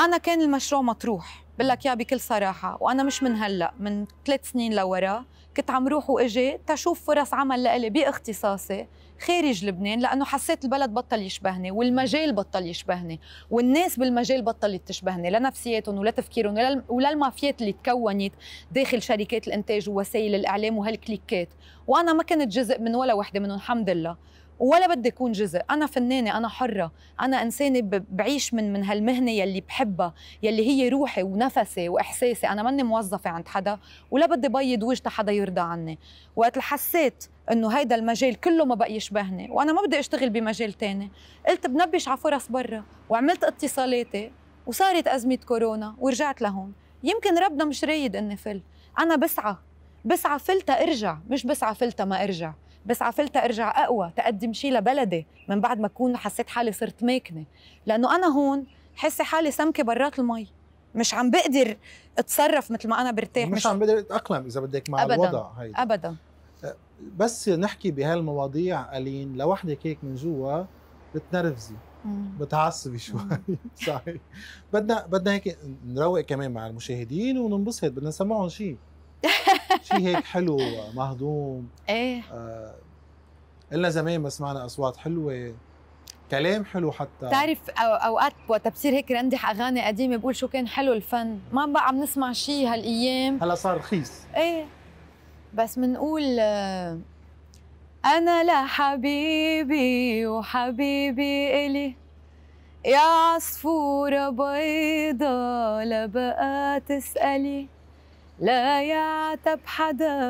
S2: أنا كان المشروع مطروح بقول لك يا بكل صراحة وأنا مش من هلأ من ثلاث سنين لورا كنت عم روح وإجي تشوف فرص عمل لإلي باختصاصي خارج لبنان لانه حسيت البلد بطل يشبهني والمجال بطل يشبهني والناس بالمجال بطلت تشبهني لا نفسياتهم ولا تفكيرهم ولا, ولا المافيات اللي تكونت داخل شركات الانتاج ووسائل الاعلام وهالكليكات وانا ما كنت جزء من ولا وحده منهم الحمد لله ولا بدي اكون جزء انا فنانه انا حره انا انسانه بعيش من من هالمهنه يلي بحبها يلي هي روحي ونفسي واحساسي انا ماني موظفه عند حدا ولا بدي بيض وجه حدا يرضى عني وقت اللي حسيت انه هيدا المجال كله ما بقى يشبهني وانا ما بدي اشتغل بمجال تاني قلت بنبش على فرص برا وعملت اتصالاتي وصارت ازمه كورونا ورجعت لهون يمكن ربنا مش رايد اني فل انا بسعى بسعى فلتا ارجع مش بسعى فلتا ما ارجع بس عفلت ارجع اقوى تقدم شيء لبلدي من بعد ما اكون حسيت حالي صرت ماكنه لانه انا هون حاسه حالي سمكه برات المي مش عم بقدر اتصرف مثل ما انا برتاح مش, مش عم
S1: بقدر اتاقلم اذا بدك مع أبداً الوضع هيدا ابدا أه، بس نحكي بهالمواضيع الين لوحدك هيك من جوا بتنرفزي بتعصبي شوي صحيح بدنا بدنا هيك نروق كمان مع المشاهدين وننبسط بدنا نسمعهم شيء شيء هيك حلو مهضوم ايه آه زمان ما سمعنا أصوات حلوة كلام حلو حتى بتعرف
S2: اوقات وقت بصير هيك رندح اغاني قديمه بقول شو كان حلو الفن ما بقى عم نسمع شيء هالايام
S1: هلا صار رخيص
S2: ايه بس بنقول آه، انا لحبيبي وحبيبي الي يا عصفورة بيضة لا بقى تسألي لا يعتب حدا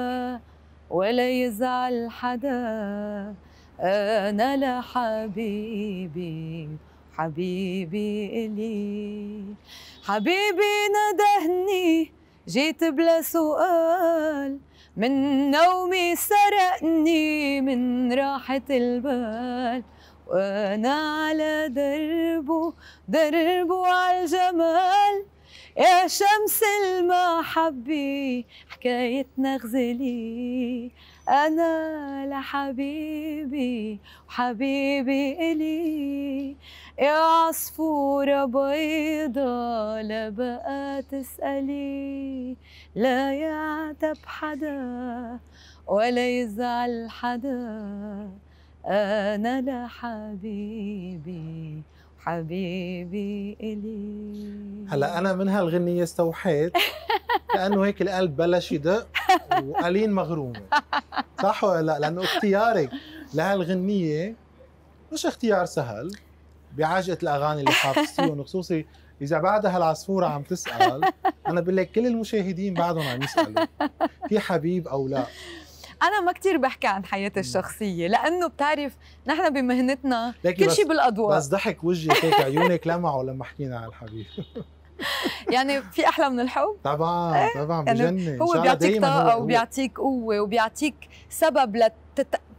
S2: ولا يزعل حدا أنا لحبيبي حبيبي إلي حبيبي ندهني جيت بلا سؤال من نومي سرقني من راحة البال وأنا على دربه دربه عالجمال يا شمس المحبة حكايتنا غزلي أنا لحبيبي وحبيبي إلي يا عصفورة بيضة لا بقى تسألي لا يعتب حدا ولا يزعل حدا أنا لحبيبي حبيبي إلي
S1: هلا أنا من هالغنية استوحيت لأنه هيك القلب بلش يدق وقالين مغرومة صح ولا لا؟ لأنه اختيارك لهالغنية مش اختيار سهل بعجقة الأغاني اللي حافظتيهم وخصوصي إذا بعدها العصفورة عم تسأل أنا بقول لك كل المشاهدين بعدهم عم يسألوا في حبيب أو لا
S2: انا ما كثير بحكي عن حياتي الشخصيه لانه بتعرف نحن بمهنتنا كل شيء
S1: بالاضواء بس ضحك وجهك هيك عيونك لمعوا لما حكينا عن الحبيب
S2: يعني في احلى من الحب
S1: طبعا إيه؟ طبعا يعني بجنن هو بيعطيك طاقه وبيعطيك
S2: قوه وبيعطيك سبب لتتفائل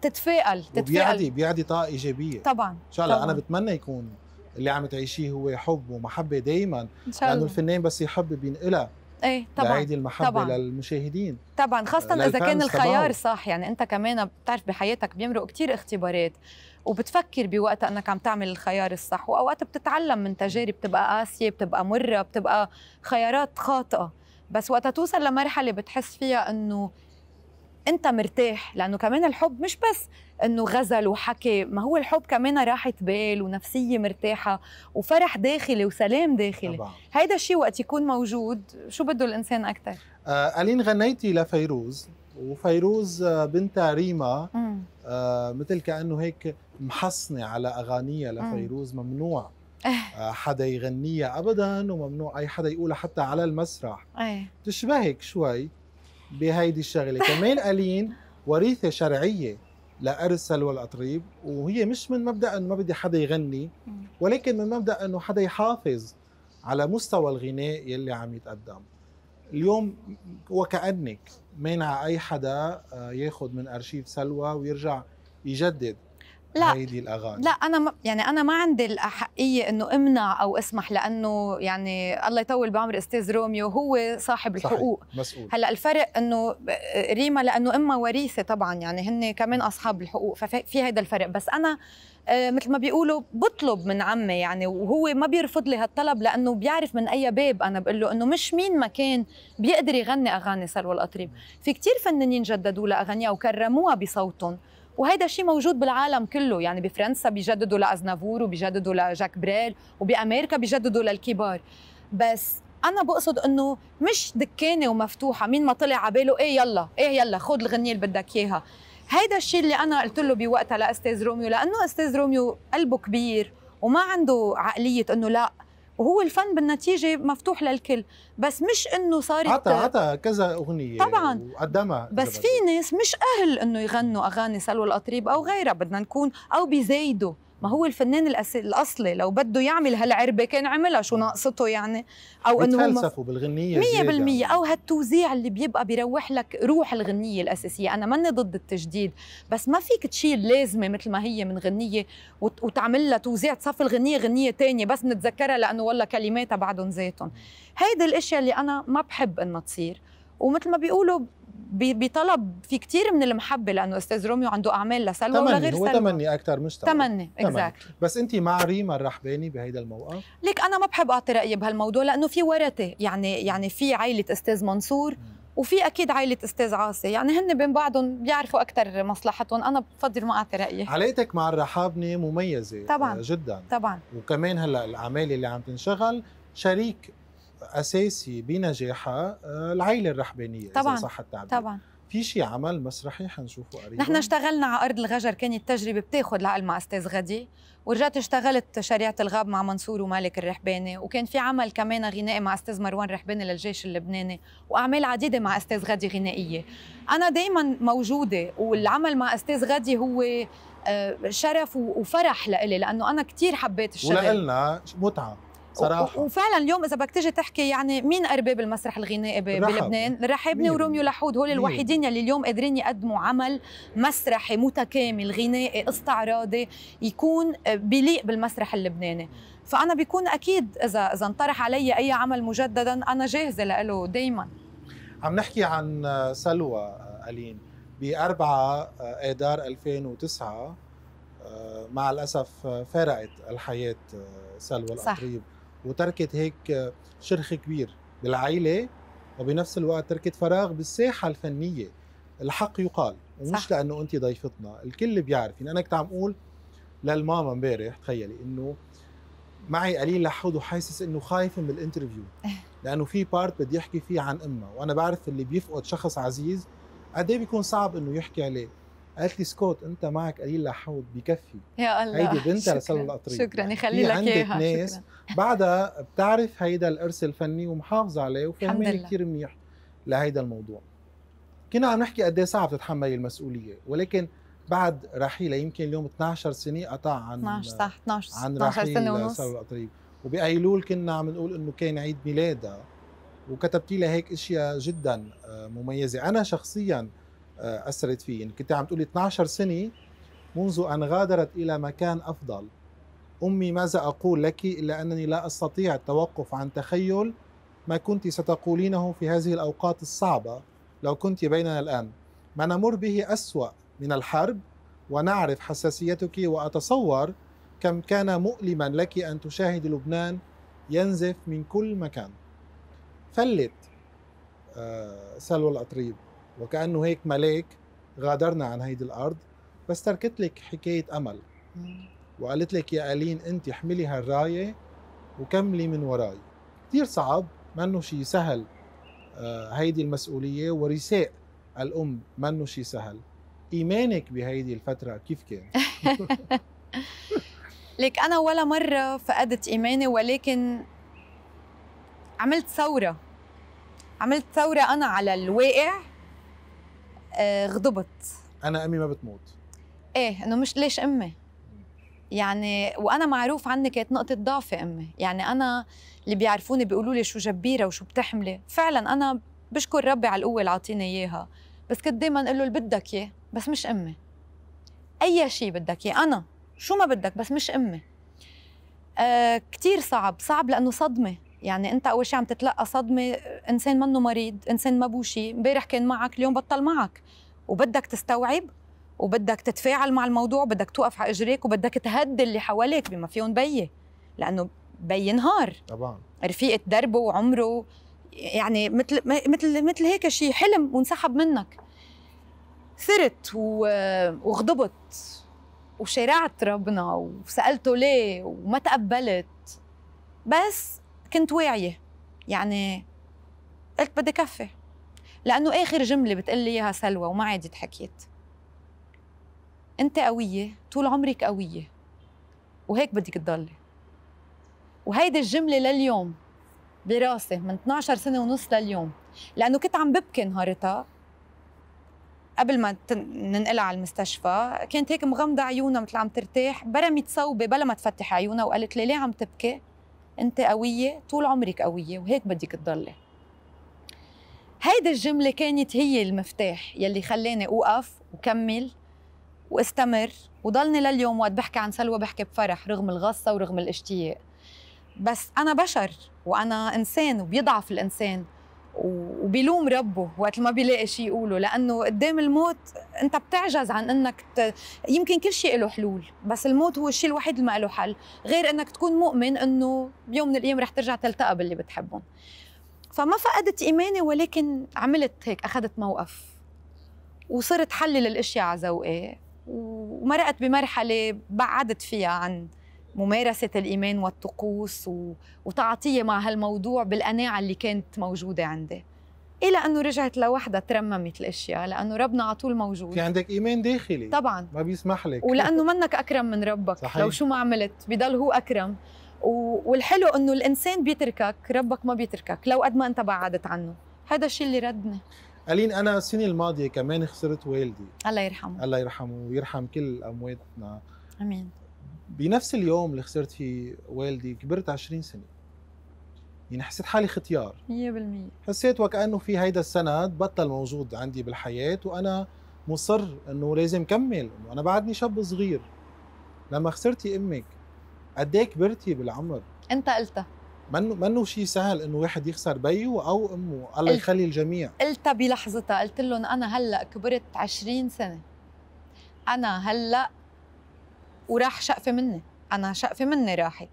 S2: تتفائل وبيعدي
S1: بيعدي طاقه ايجابيه طبعا ان شاء الله انا بتمنى يكون اللي عم تعيشيه هو حب ومحبه دائما لانه الفنان بس يحب بينقلها
S2: ايه طبعا لعيد المحبه طبعا
S1: للمشاهدين
S2: طبعا خاصه آه، اذا كان الخيار طبعا. صح يعني انت كمان بتعرف بحياتك بيمرق كتير اختبارات وبتفكر بوقتها انك عم تعمل الخيار الصح واوقات بتتعلم من تجارب بتبقى قاسيه بتبقى مره بتبقى خيارات خاطئه بس وقتها توصل لمرحله بتحس فيها انه انت مرتاح لانه كمان الحب مش بس انه غزل وحكي ما هو الحب كمان راحه بال ونفسيه مرتاحه وفرح داخلي وسلام داخلي طبعا. هيدا الشيء وقت يكون موجود شو بده الانسان اكثر
S1: آه الين غنيتي لفيروز وفيروز آه، بنت ريما آه مثل كانه هيك محصنه على اغانيها لفيروز ممنوع إيه. آه حدا يغنيها ابدا وممنوع اي حدا يقولها حتى على المسرح أي. تشبهك شوي بهيدي الشغله كمان قالين وريثه شرعيه لارث سلوى الاطريب وهي مش من مبدا انه ما بدي حدا يغني ولكن من مبدا انه حدا يحافظ على مستوى الغناء يلي عم يتقدم اليوم وكانك مانع اي حدا آه، ياخذ من ارشيف سلوى ويرجع يجدد لا هيدي الاغاني لا
S2: انا ما يعني انا ما عندي الاحقيه انه امنع او اسمح لانه يعني الله يطول بعمر استاذ روميو هو صاحب الحقوق صحيح. مسؤول هلا الفرق انه آه، ريما لانه امها وريثه طبعا يعني هن كمان اصحاب الحقوق ففي هذا الفرق بس انا آه، مثل ما بيقولوا بطلب من عمي يعني وهو ما بيرفض لي هالطلب لانه بيعرف من اي باب انا بقول له انه مش مين ما كان بيقدر يغني اغاني سلوى القطريب في كتير فنانين جددوا لها اغانيها وكرموها بصوتهم وهذا الشيء موجود بالعالم كله يعني بفرنسا بيجددوا لأزنافور وبيجددوا لجاك بريل وبأمريكا بيجددوا للكبار بس انا بقصد انه مش دكانه ومفتوحه مين ما طلع على باله ايه يلا ايه يلا خذ الغنيه اللي بدك اياها هيدا الشيء اللي انا قلت له بوقتها لاستاذ روميو لانه استاذ روميو قلبه كبير وما عنده عقليه انه لا وهو الفن بالنتيجه مفتوح للكل بس مش انه صارت عطى عطى
S1: كذا اغنيه طبعا وقدمها بس في
S2: ناس مش اهل انه يغنوا اغاني سلوى القطريب او غيرها بدنا نكون او بيزايدوا ما هو الفنان الاصلي لو بده يعمل هالعربه كان عملها شو ناقصته يعني او انه فلسفه بالغنيه 100% يعني. او هالتوزيع اللي بيبقى بيروح لك روح الغنيه الاساسيه انا ماني ضد التجديد بس ما فيك تشيل لازمه مثل ما هي من غنيه وتعمل لها توزيع تصفي الغنيه غنيه ثانيه بس نتذكرها لانه والله كلماتها بعدهم زيتهم هيدي الاشياء اللي انا ما بحب انها تصير ومثل ما بيقولوا بطلب في كتير من المحبه لانه استاذ روميو عنده اعمال لسلوى ولا غير سلوى
S1: تمني اكثر مش تمني اكزاكتلي بس انت مع ريما الرحباني بهيدا الموقف
S2: ليك انا ما بحب اعطي رايي بهالموضوع لانه في ورثه يعني يعني في عائله استاذ منصور وفي اكيد عائله استاذ عاصي يعني هن بين بعضهم بيعرفوا اكثر مصلحتهم انا بفضل ما اعطي رايي
S1: علاقتك مع الرحابني مميزه طبعا آه، جدا طبعا وكمان هلا الاعمال اللي عم تنشغل شريك اساسي بنجاحها آه، العائله الرحبانيه طبعا اذا صح التعبير طبعا في شيء عمل مسرحي حنشوفه قريبا نحن
S2: اشتغلنا على ارض الغجر كانت تجربه بتاخذ لعقل مع استاذ غدي ورجعت اشتغلت شريعه الغاب مع منصور ومالك الرحباني وكان في عمل كمان غنائي مع استاذ مروان رحباني للجيش اللبناني واعمال عديده مع استاذ غدي غنائيه انا دائما موجوده والعمل مع استاذ غدي هو آه، شرف وفرح لإلي لانه انا كثير حبيت الشغل
S1: ولنا متعه صراحه
S2: وفعلا اليوم اذا بدك تيجي تحكي يعني مين ارباب المسرح الغنائي بلبنان رحابني وروميو لحود هول الوحيدين يلي اليوم قادرين يقدموا عمل مسرحي متكامل غنائي استعراضي يكون بليق بالمسرح اللبناني فانا بيكون اكيد اذا اذا انطرح علي اي عمل مجددا انا جاهزه له دائما
S1: عم نحكي عن سلوى ألين ب 4 آذار 2009 مع الأسف فرقت الحياة آه، سلوى صح. وتركت هيك شرخ كبير بالعائله وبنفس الوقت تركت فراغ بالساحه الفنيه الحق يقال ومش صح. لانه انت ضيفتنا الكل بيعرف يعني انا كنت عم اقول للماما امبارح تخيلي انه معي قليل لحود وحاسس انه خايف من الانترفيو لانه في بارت بدي احكي فيه عن امها وانا بعرف اللي بيفقد شخص عزيز قد إيه بيكون صعب انه يحكي عليه قالت لي سكوت انت معك قليل لحوض بكفي
S2: يا الله هيدي بنت رسالة القطرية شكرا يخلي يعني لك اياها ناس
S1: شكرا. بعدها بتعرف هيدا الارث الفني ومحافظه عليه وفاهمين يعني كثير منيح لهيدا الموضوع كنا عم نحكي قد ايه صعب تتحملي المسؤوليه ولكن بعد رحيلها يمكن اليوم 12 سنه قطع عن 12 صح
S2: 12 عن 12 سنه ونص سارة
S1: القطريب وبأيلول كنا عم نقول انه كان عيد ميلادها وكتبتي لها هيك اشياء جدا آه، مميزه انا شخصيا آه، اثرت فيه يعني كنت عم تقولي 12 سنه منذ ان غادرت الى مكان افضل امي ماذا اقول لك الا انني لا استطيع التوقف عن تخيل ما كنت ستقولينه في هذه الاوقات الصعبه لو كنت بيننا الان ما نمر به اسوا من الحرب ونعرف حساسيتك واتصور كم كان مؤلما لك ان تشاهد لبنان ينزف من كل مكان فلت آه، سلوى الأطريب وكأنه هيك ملاك غادرنا عن هيدي الأرض بس تركت لك حكاية أمل وقالت لك يا ألين أنت حملي هالراية وكملي من وراي كثير صعب منه شيء سهل آه، هيدي المسؤولية ورثاء الأم منه شيء سهل إيمانك بهيدي الفترة كيف كان؟
S2: لك أنا ولا مرة فقدت إيماني ولكن عملت ثورة عملت ثورة أنا على الواقع آه، غضبت
S1: انا امي ما بتموت
S2: ايه انه مش ليش امي يعني وانا معروف عني كانت نقطه ضعف امي يعني انا اللي بيعرفوني بيقولوا لي شو جبيره وشو بتحملي فعلا انا بشكر ربي على القوه اللي عاطيني اياها بس كنت دائما اقول له اللي بدك اياه بس مش امي اي شيء بدك اياه انا شو ما بدك بس مش امي آه كثير صعب صعب لانه صدمه يعني انت اول شيء عم تتلقى صدمه انسان منه مريض انسان ما بوشي امبارح كان معك اليوم بطل معك وبدك تستوعب وبدك تتفاعل مع الموضوع بدك توقف على اجريك وبدك تهدي اللي حواليك بما فيهم بيي لانه بي نهار طبعا رفيقه دربه وعمره يعني مثل مثل مثل هيك شيء حلم وانسحب منك ثرت وغضبت وشارعت ربنا وسالته ليه وما تقبلت بس كنت واعيه يعني قلت بدي كفي لانه اخر جمله بتقول لي اياها سلوى وما عادت حكيت انت قويه طول عمرك قويه وهيك بدك تضلي وهيدي الجمله لليوم براسي من 12 سنه ونص لليوم لانه كنت عم ببكي نهارتها قبل ما ننقلها على المستشفى كانت هيك مغمضه عيونها مثل عم ترتاح برمت صوبه بلا ما تفتح عيونها وقالت لي ليه عم تبكي انت قويه طول عمرك قويه وهيك بدك تضلي هيدي الجملة كانت هي المفتاح يلي خلاني أوقف وكمل واستمر وضلني لليوم وقت بحكي عن سلوى بحكي بفرح رغم الغصة ورغم الاشتياق بس أنا بشر وأنا إنسان وبيضعف الإنسان وبيلوم ربه وقت ما بيلاقي شيء يقوله لانه قدام الموت انت بتعجز عن انك ت... يمكن كل شيء له حلول بس الموت هو الشيء الوحيد اللي ما له حل غير انك تكون مؤمن انه بيوم من الايام رح ترجع تلتقى باللي بتحبهم فما فقدت ايماني ولكن عملت هيك اخذت موقف وصرت حلل الاشياء على ذوقي ومرقت بمرحله بعدت فيها عن ممارسه الايمان والطقوس و... وتعاطيه مع هالموضوع بالقناعه اللي كانت موجوده عندي الى انه رجعت لوحدها ترممت الاشياء لانه ربنا على طول موجود في عندك
S1: ايمان داخلي طبعا ما بيسمح لك ولانه
S2: منك اكرم من ربك صحيح. لو شو ما عملت بضل هو اكرم والحلو انه الانسان بيتركك ربك ما بيتركك لو قد ما انت بعدت عنه هذا الشيء اللي ردني
S1: قالين انا السنه الماضيه كمان خسرت والدي الله يرحمه الله يرحمه ويرحم كل امواتنا امين بنفس اليوم اللي خسرت فيه والدي كبرت 20 سنه يعني حسيت حالي ختيار
S2: 100%
S1: حسيت وكانه في هيدا السند بطل موجود عندي بالحياه وانا مصر انه لازم كمل انه انا بعدني شاب صغير لما خسرتي امك قد ايه كبرتي بالعمر انت قلتها منه منو شيء سهل انه واحد يخسر بيه او امه الله يخلي الجميع
S2: قلتها بلحظتها قلت لهم انا هلا كبرت 20 سنه انا هلا وراح شقفه مني انا شقفه مني راحت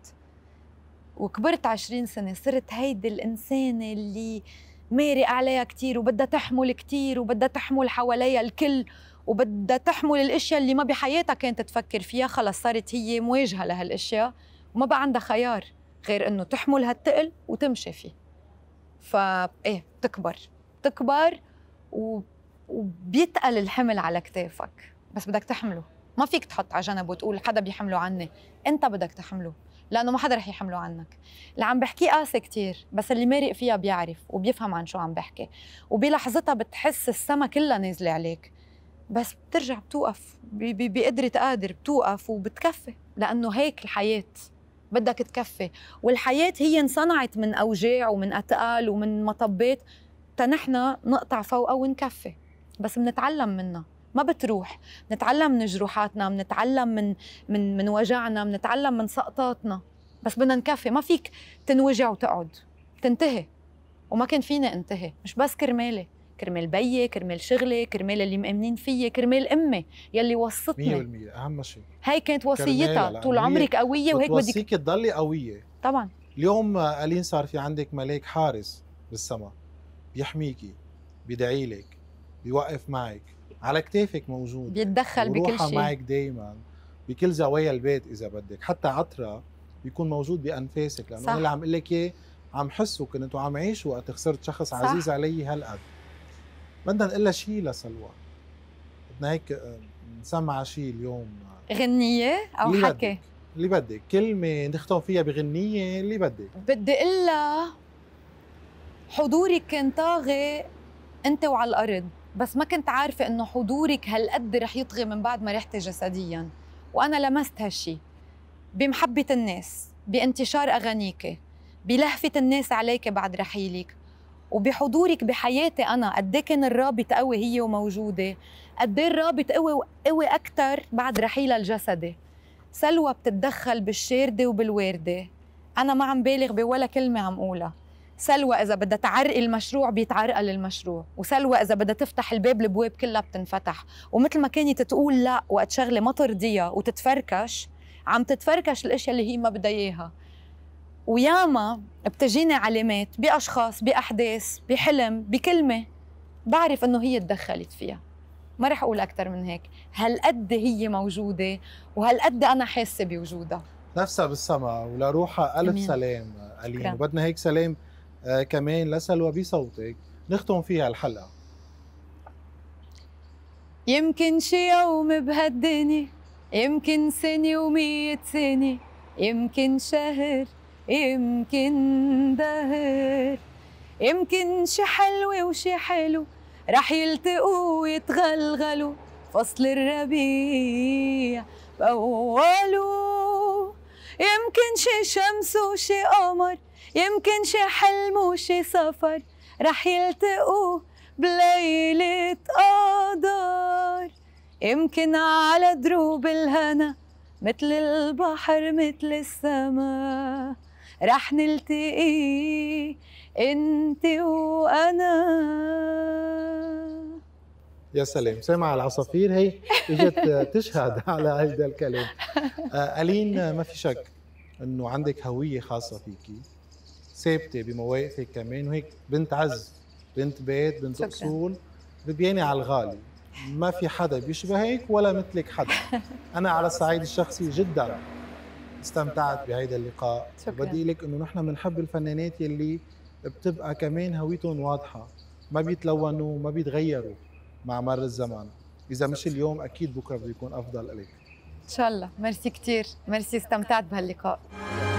S2: وكبرت 20 سنه صرت هيدي الانسانه اللي مارق عليها كثير وبدها تحمل كثير وبدها تحمل حواليها الكل وبدها تحمل الاشياء اللي ما بحياتها كانت تفكر فيها خلص صارت هي مواجهه لهالاشياء وما بقى عندها خيار غير انه تحمل هالتقل وتمشي فيه ف ايه بتكبر بتكبر و... وبيتقل الحمل على كتافك بس بدك تحمله ما فيك تحط على جنب وتقول حدا بيحمله عني انت بدك تحمله لانه ما حدا رح يحمله عنك اللي عم بحكيه قاسي كتير بس اللي مارق فيها بيعرف وبيفهم عن شو عم بحكي وبلحظتها بتحس السما كلها نازله عليك بس بترجع بتوقف بقدرة قادر بتوقف وبتكفي لأنه هيك الحياة بدك تكفي والحياة هي انصنعت من أوجاع ومن أتقال ومن مطبات تنحنا نقطع فوقها ونكفي بس بنتعلم منها ما بتروح نتعلم من جروحاتنا بنتعلم من من من وجعنا بنتعلم من سقطاتنا بس بدنا نكفي ما فيك تنوجع وتقعد تنتهي وما كان فيني انتهي مش بس كرمالي كرمال بيي كرمال شغلي كرمال اللي مأمنين فيي كرمال امي يلي وصتني 100% اهم شيء هي كانت وصيتها طول عمرك قويه وهيك بدك وصيك
S1: تضلي قويه طبعا اليوم قالين صار في عندك ملاك حارس بالسما بيحميكي بيدعي لك بيوقف معك على كتافك موجود بيتدخل بكل شيء معك دائما بكل زوايا البيت اذا بدك حتى عطرة بيكون موجود بانفاسك لانه انا اللي عم اقول لك اياه عم حس وكنت وعم عيش وقت خسرت شخص صح. عزيز علي هالقد بدنا نقول لها شيء لسلوى بدنا هيك آه، نسمع شيء اليوم
S2: غنية أو اللي حكي؟ بدك.
S1: اللي بدك كلمة نختم فيها بغنية اللي بدك
S2: بدي إلا حضورك كان طاغي أنت وعلى الأرض بس ما كنت عارفة إنه حضورك هالقد رح يطغي من بعد ما رحتي جسدياً وأنا لمست هالشي بمحبة الناس بانتشار أغانيك بلهفة الناس عليك بعد رحيلك وبحضورك بحياتي انا قد إيه كان الرابط قوي هي وموجوده قد إيه الرابط قوي قوي اكثر بعد رحيلها الجسدي سلوى بتتدخل بالشارده وبالوارده انا ما عم بالغ بولا كلمه عم قولها سلوى اذا بدها تعرقل المشروع بيتعرقل المشروع وسلوى اذا بدها تفتح الباب البواب كلها بتنفتح ومثل ما كانت تقول لا وقت شغله ما ترضيها وتتفركش عم تتفركش الاشياء اللي هي ما بدها اياها وياما بتجيني علامات باشخاص باحداث بحلم بكلمه بعرف انه هي تدخلت فيها ما رح اقول اكثر من هيك هالقد هي موجوده وهالقد انا حاسه بوجودها
S1: نفسها بالسماء ولروحها الف سلام الين وبدنا هيك سلام آه كمان لسلوى بصوتك نختم فيها الحلقه
S2: يمكن شي يوم بهالدنيا يمكن سنة ومية سنة يمكن شهر يمكن دهر يمكن شي حلو وشي حلو راح يلتقوا ويتغلغلوا فصل الربيع بأوله يمكن شي شمس وشي قمر يمكن شي حلم وشي سفر راح يلتقوا بليلة قدر يمكن على دروب الهنا مثل البحر مثل السماء رح نلتقي انت وانا
S1: يا سلام سامع العصافير هي اجت تشهد على هذا الكلام آه، ألين آه، ما في شك انه عندك هويه خاصه فيكي ثابته بمواقفك كمان وهيك بنت عز بنت بيت بنت اصول بديانه على الغالي ما في حدا بيشبهك ولا مثلك حدا انا على الصعيد الشخصي جدا استمتعت بهيدا اللقاء بدي لك انه نحن بنحب الفنانات يلي بتبقى كمان هويتهم واضحه ما بيتلونوا ما بيتغيروا مع مر الزمان اذا مش اليوم اكيد بكره بده يكون افضل لك
S2: ان شاء الله ميرسي كثير ميرسي استمتعت بهاللقاء